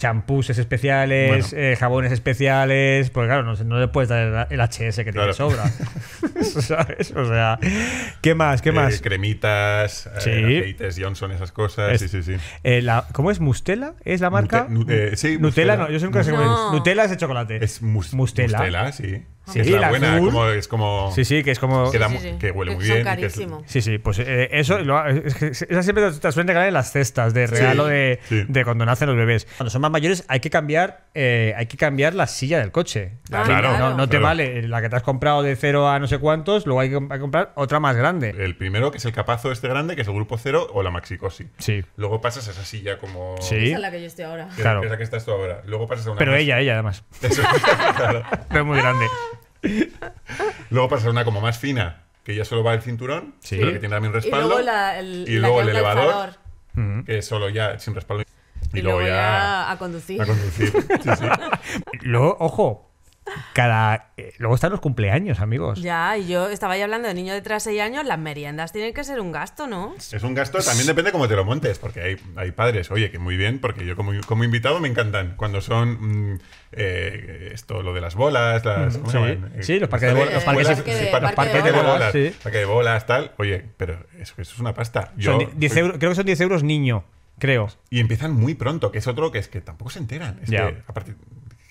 champús especiales, eh, jabones especiales, porque claro, no, no, le puedes dar el, HS que te tiene sobra. *laughs* *laughs* ¿Sabes? O sea, ¿qué más? ¿Qué eh, más? cremitas, eh, aceites Johnson, esas cosas. sí, sí, sí. La, ¿Cómo es? ¿Mustela? ¿Es la marca? Nutella, no, yo sé Nutella es de chocolate. Es Mustela. Mustela, sí. Sí, sí, es la, buena, Como, es como. Sí, sí, que es como. Que, huele muy bien. Que es, sí, sí, pues eh, eso. Lo, esa siempre te suelen regalar en las cestas de regalo de, de, cuando nacen los bebés. Cuando son más mayores, hay que cambiar, eh, hay que cambiar la silla del coche. Ah, claro. No, te vale la que te has comprado de cero a no sé cuántos, luego hay que, comprar otra más grande. El primero, que es el capazo este grande, que es el grupo cero o la maxicosi. Sí. Luego pasas a esa silla como. Sí. Esa es la que yo estoy ahora. Claro. Es la que estás tú ahora. Luego pasas a una. Pero ella, ella además. Eso. Pero *laughs* es muy grande. *laughs* luego pasa una como más fina, que ya solo va el cinturón, pero que tiene también respaldo. Y luego, el, elevador, que solo ya sin respaldo. Y, luego, ya a conducir. A *laughs* Luego, ojo, cada... Eh, luego están los cumpleaños, amigos. Ya, y yo estaba ya hablando de niño de 3 6 años, las meriendas tienen que ser un gasto, ¿no? Es un gasto, también depende cómo te lo montes, porque hay, padres, oye, que muy bien, porque yo como, invitado me encantan. Cuando son... Mm, eh, esto, lo de las bolas, las, sí. los parques de bolas. Los parques, de, bolas, tal. Oye, pero eso, es una pasta. creo que son 10 euros niño creo. Y empiezan muy pronto, que es otro que es que tampoco se enteran. Es a partir,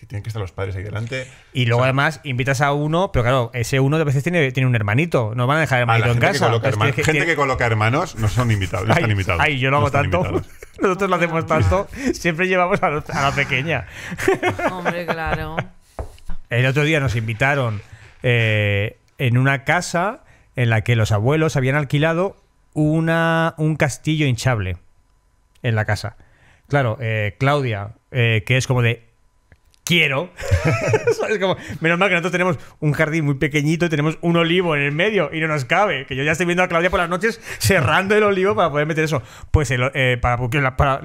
tienen que estar los padres ahí delante. Y luego además invitas a uno, pero claro, ese uno de veces tiene, tiene un hermanito, no van a dejar hermanito a en casa. Que gente que, coloca hermanos no son invitados, yo lo hago tanto. *laughs* Nosotros lo hacemos tanto, siempre llevamos a, la pequeña. *laughs* Hombre, claro. El otro día nos invitaron eh, en una casa en la que los abuelos habían alquilado una, un castillo hinchable en la casa. Claro, eh, Claudia, eh, que es como de quiero. *laughs* menos mal que nosotros tenemos un jardín muy pequeñito y tenemos un olivo en el medio y no nos cabe. Que yo ya estoy viendo a Claudia por las noches cerrando el olivo para poder meter eso. Pues eh,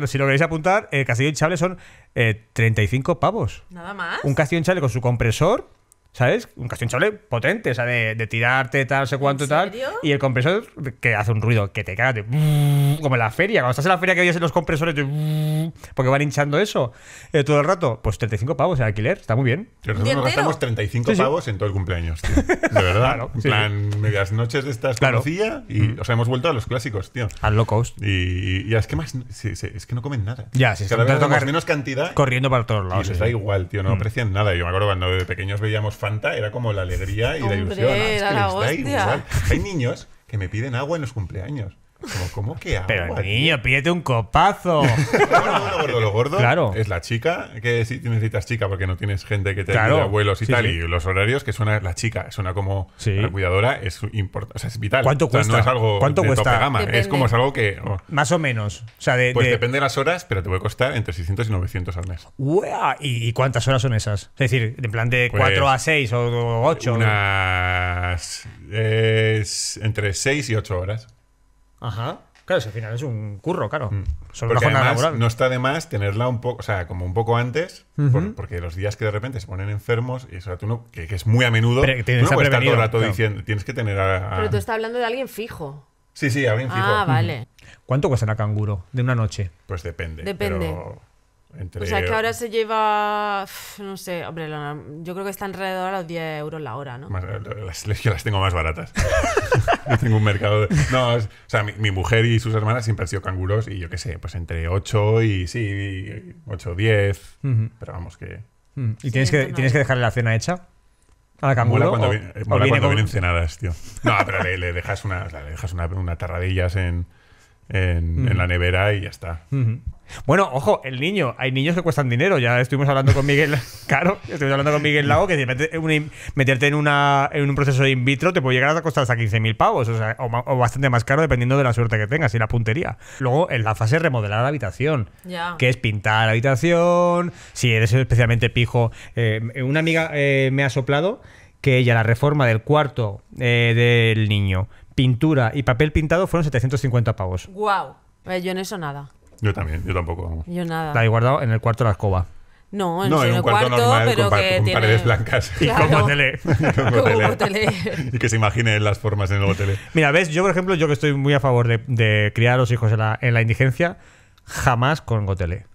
si lo queréis apuntar, el castillo hinchable son 35 eh, pavos. Nada más. Un castillo hinchable con su compresor ¿sabes? Un chole potente, o sea, de, tirarte tal, sé cuánto tal. Y el compresor que hace un ruido que te caga, como en la feria. Cuando estás en la feria que en los compresores, porque van hinchando eso eh, todo el rato. Pues 35 pavos de alquiler, está muy bien. Nosotros nos gastamos 35 pavos en todo el cumpleaños, tío. De verdad. *laughs* en plan, medias noches de estas claro. conocía y, mm. o sea, hemos vuelto a los clásicos, tío. Al low cost. Y, es que más, es que no comen nada. Ya, sí, que Cada vez menos cantidad. Corriendo para todos lados. Y da igual, tío, no mm. aprecian nada. Yo me acuerdo cuando de pequeños veíamos era como la alegría y la ilusión. Ah, Hay niños que me piden agua en los cumpleaños. ¿Cómo, que hago? Pero niño, pídete un copazo. *laughs* lo, gordo, claro. es la chica, que si necesitas chica porque no tienes gente que te claro. abuelos y tal, y los horarios que suena la chica, suena como la cuidadora, es vital. ¿Cuánto cuesta? no es algo ¿Cuánto cuesta? gama, es como es algo que... Oh. Más o menos. O sea, pues depende de las horas, pero te puede costar entre 600 y 900 al mes. ¿Y cuántas horas son esas? Es decir, en plan de 4 pues a 6 o 8. Unas... Es, entre 6 y 8 horas. Ajá. Claro, si al final es un curro, claro. Mm. Solo No está de más tenerla un poco, o sea, como un poco antes, porque los días que de repente se ponen enfermos, y eso que, es muy a menudo, tienes todo el tienes que tener a, Pero tú estás hablando de alguien fijo. Sí, sí, alguien fijo. Ah, vale. ¿Cuánto cuesta una canguro de una noche? Pues depende. Depende. O sea, que ahora se lleva, no sé, hombre, yo creo que está alrededor a los 10 euros la hora, ¿no? Yo las tengo más baratas. *laughs* no *laughs* tengo un mercado. No, o sea, mi, mujer y sus hermanas siempre han sido canguros y yo qué sé, pues entre 8 y sí, 8, 10. Pero vamos que. Mm. ¿Y tienes, que, tienes que dejarle la cena hecha? ¿A canguro? Mola cuando, Mola cuando vienen cenadas, tío. No, pero le, dejas, una, le dejas una, tarradillas en en, la nevera y ya está. Bueno, ojo, el niño. Hay niños que cuestan dinero. Ya estuvimos hablando con Miguel *laughs* Caro, estuvimos hablando con Miguel Lago, que meterte en, en un proceso de in vitro te puede llegar a costar hasta 15.000 pavos, o, o, bastante más caro dependiendo de la suerte que tengas y la puntería. Luego, en la fase de remodelar la habitación, que es pintar la habitación, si eres especialmente pijo. Eh, una amiga eh, me ha soplado que ella la reforma del cuarto eh, del niño pintura y papel pintado fueron 750 pavos. ¡Guau! Wow. Eh, yo en eso nada. Yo también, yo tampoco. Yo nada. La he guardado en el cuarto de la escoba. No, en, el cuarto, normal pero que paredes blancas. Y *laughs* con *laughs* botelé. y que se imaginen las formas en el gotelé. Mira, ves, yo por ejemplo, yo que estoy muy a favor de, criar a los hijos en la, en la indigencia, jamás con gotelé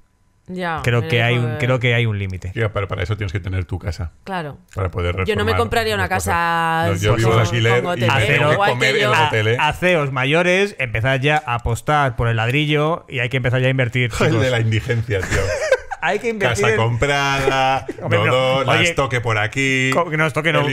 creo, que hay un, creo que hay un límite. pero para eso tienes que tener tu casa. Claro. Para poder Yo no me compraría una casa. yo vivo de alquiler en hotel. E mayores, Empezar ya a apostar por el ladrillo y hay que empezar ya a invertir. *laughs* de la indigencia, tío. *laughs* hay que invertir. Casa comprada, todo, no, no, la estoque por aquí. No, estoque no.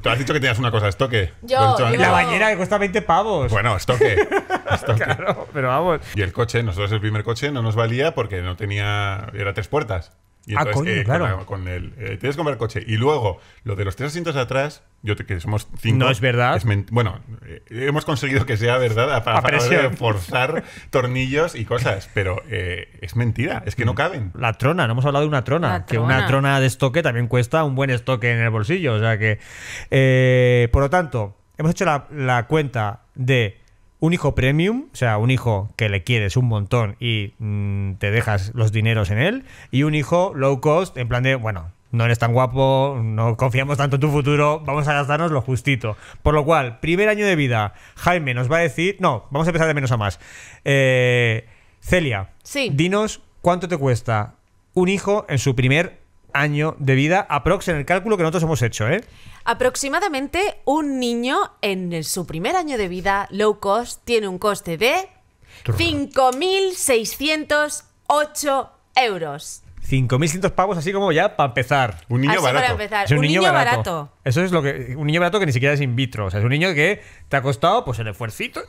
Tú has dicho que tenías una cosa, estoque. Yo, yo. La bañera que cuesta 20 pavos. Bueno, estoque. *laughs* estoque. claro, pero vamos. Y el coche, nosotros el primer coche no nos valía porque no tenía. Era tres puertas. Y ah, entonces, ah, con, el, eh, tienes que comprar coche. Y luego, lo de los tres asientos atrás, yo te, que somos cinco. No es verdad. bueno, eh, hemos conseguido que sea verdad a, para forzar *laughs* tornillos y cosas, pero es mentira, es que no mm. caben. La trona, no hemos hablado de una trona. que una trona de estoque también cuesta un buen estoque en el bolsillo. O sea que. por lo tanto, hemos hecho la cuenta de un hijo premium, o sea, un hijo que le quieres un montón y mm, te dejas los dineros en él, y un hijo low cost, en plan de, bueno, no eres tan guapo, no confiamos tanto en tu futuro, vamos a gastarnos lo justito. Por lo cual, primer año de vida, Jaime nos va a decir, no, vamos a empezar de menos a más. Eh, Celia, sí. dinos cuánto te cuesta un hijo en su primer año de vida, aprox en el cálculo que nosotros hemos hecho, ¿eh? Aproximadamente un niño en su primer año de vida, low cost, tiene un coste de 5.608 euros. 5.600 pavos así como ya para empezar. Un niño barato. empezar. un, niño, barato. Eso es lo que... Un niño barato que ni siquiera es in vitro. O sea, es un niño que te ha costado pues el esfuercito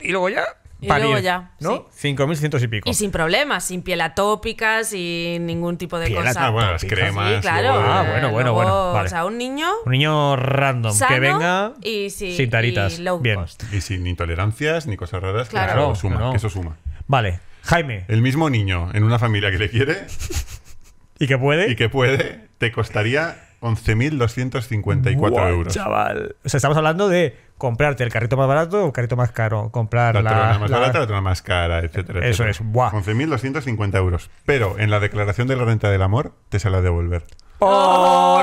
y luego ya y luego ya. ¿No? 5.100 5.600 y pico. Y sin problemas, sin piel atópica, sin ningún tipo de cosas cosa. bueno, las cremas. claro. ah, bueno, bueno, bueno. O sea, un niño. Un niño random que venga y sin taritas. Y Bien. Y sin intolerancias ni cosas raras. Claro. eso, suma, Vale. Jaime. El mismo niño en una familia que le quiere. y que puede. Y que puede, te costaría 11.254 euros. Chaval. O sea, estamos hablando de comprarte el carrito más barato o el carrito más caro, comprar la, la más barata, la más cara, etcétera. Eso es, buah. 11.250 euros. Pero en la declaración de la renta del amor te sale a devolver. ¡Oh,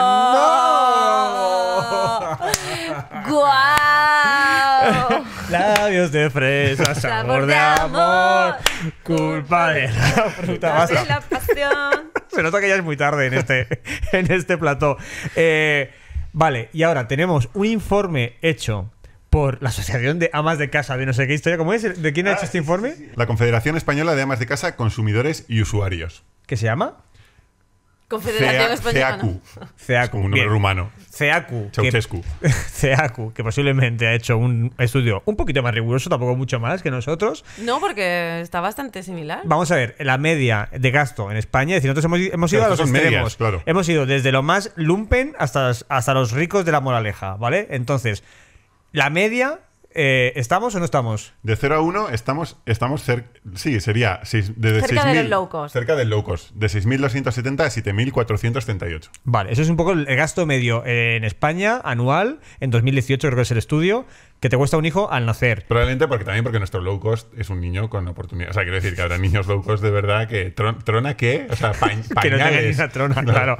no! *laughs* ¡Guau! Labios de fresa, sabor de amor, culpa de la fruta de la pasión. Se nota que ya es muy tarde en este, en este plató. Eh, vale, y ahora tenemos un informe hecho por la Asociación de Amas de Casa, de no sé qué historia, ¿cómo es? ¿De quién ha hecho ah, este informe? La Confederación Española de Amas de Casa, Consumidores y Usuarios. ¿Qué se llama? Confederación Española. ceacu ceacu Un nombre rumano. Ceacu, Ceacu, *laughs* que, posiblemente ha hecho un estudio un poquito más riguroso, tampoco mucho más que nosotros. No, porque está bastante similar. Vamos a ver, la media de gasto en España, es decir, nosotros hemos, ido a los extremos. Hemos ido desde lo más lumpen hasta, hasta los ricos de la moraleja, ¿vale? Entonces, la media eh, ¿estamos o no estamos? De 0 a 1 estamos, estamos cerca. Sí, sería. cerca de del low cost. Cerca del low cost. De 6.270 a 7.438. Vale, eso es un poco el gasto medio en España anual. En 2018 creo que es el estudio que te cuesta un hijo al nacer. Probablemente porque también porque nuestro low cost es un niño con oportunidad. O sea, quiero decir que habrá niños low cost de verdad que trona qué, o sea, *laughs* que no trona, *laughs* claro.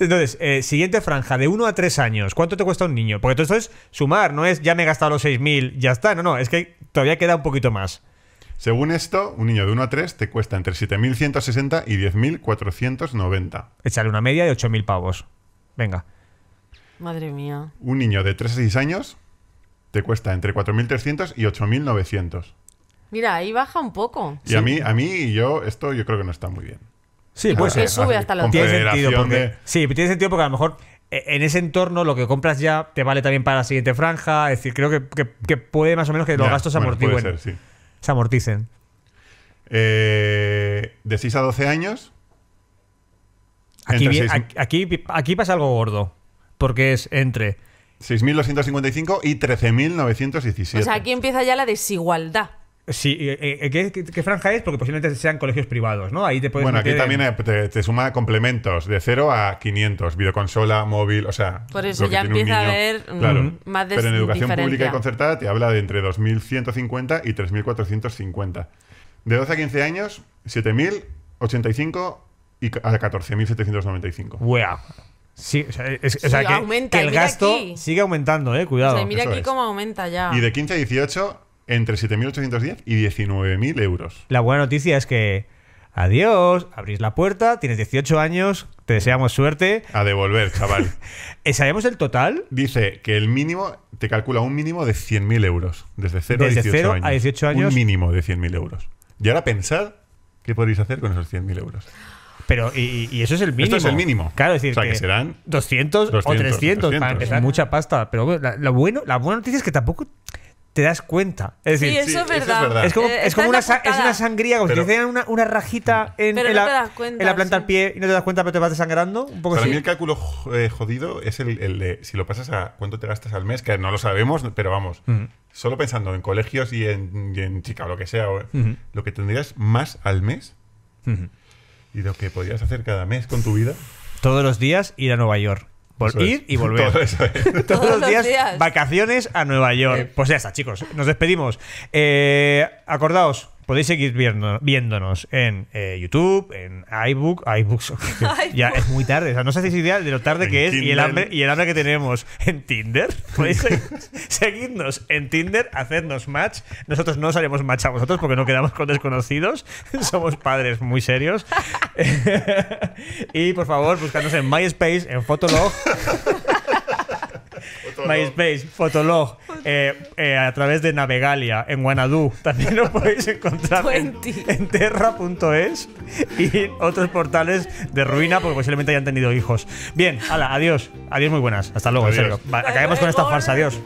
Entonces, eh, siguiente franja, de 1 a 3 años, ¿cuánto te cuesta un niño? Porque todo esto es sumar, no es ya me he gastado los 6.000, ya está. No, no, es que todavía queda un poquito más. Según esto, un niño de 1 a 3 te cuesta entre 7.160 y 10.490. Échale una media de 8.000 pavos. Venga. Madre mía. Un niño de 3 a 6 años te cuesta entre 4.300 y 8.900. Mira, ahí baja un poco. Y a mí, a mí, yo, esto yo creo que no está muy bien. Sí, pues sube hasta Sí, tiene sentido porque a lo mejor e, en ese entorno lo que compras ya te vale también para la siguiente franja. Es decir, creo que, puede más o menos que los gastos se Se amorticen. Eh, de 6 a 12 años. Aquí, aquí, aquí pasa algo gordo. Porque es entre 6.255 y 13.917. O sea, aquí empieza ya la desigualdad. Sí, eh, eh, ¿qué, franja es? Porque posiblemente sean colegios privados, ¿no? Ahí te puedes Bueno, aquí también eh, te, suma complementos de 0 a 500, videoconsola, móvil, o sea. Por eso ya empieza a haber mm, más de Pero en educación pública y concertada te habla de entre 2.150 y 3.450. De 12 a 15 años, 7.085 y a 14.795. ¡Wow! Sí, o sea, o sea que, el gasto sigue aumentando, eh, cuidado. O sea, mira aquí cómo aumenta ya. Y de 15 a 18, entre 7.810 y 19.000 euros. La buena noticia es que Adiós, abrís la puerta, tienes 18 años, te deseamos suerte. A devolver, chaval. *laughs* Eh, ¿Sabemos el total? Dice que el mínimo, te calcula un mínimo de 100.000 euros. Desde 0, a, 18 años. Un mínimo de 100.000 euros. Y ahora pensad qué podéis hacer con esos 100.000 euros. Pero, y, eso es el mínimo. Esto es el mínimo. Claro, es decir, o sea, que, serán 200, o 300, Mucha pasta. Pero bueno, la buena noticia es que tampoco te das cuenta. Es decir, es, verdad. es como, eh, una, sangría, como si te dieran una, rajita en, la, planta al pie y no te das cuenta, pero te vas desangrando. Un Para mí el cálculo eh, jodido es el, de si lo pasas a cuánto te gastas al mes, que no lo sabemos, pero vamos, mm. solo pensando en colegios y en, y o lo que sea, mm-hmm. lo que tendrías más al mes mm-hmm. y lo que podrías hacer cada mes con tu vida. Todos los días ir a Nueva York por ir y volver. *laughs* Todos los, días, vacaciones a Nueva York. Eh. Pues ya está, chicos. Nos despedimos. Eh, acordaos, Podéis seguir viéndonos en eh, YouTube, en iBook, iBooks. *laughs* ya es muy tarde. O sea, no os hacéis idea de lo tarde que es y el, hambre, y el hambre que tenemos en Tinder. *laughs* Podéis seguirnos en Tinder, hacernos match. Nosotros no os haremos match a vosotros porque no quedamos con desconocidos. *laughs* Somos padres muy serios. y por favor, buscadnos en MySpace, en Fotolog. MySpace, Fotolog, eh, eh, a través de Navegalia, en Wanadu. También lo podéis encontrar en, terra.es y otros portales de ruina porque posiblemente hayan tenido hijos. Bien, hala, adiós. Adiós, muy buenas. Hasta luego, en serio. acabemos con esta farsa. Adiós.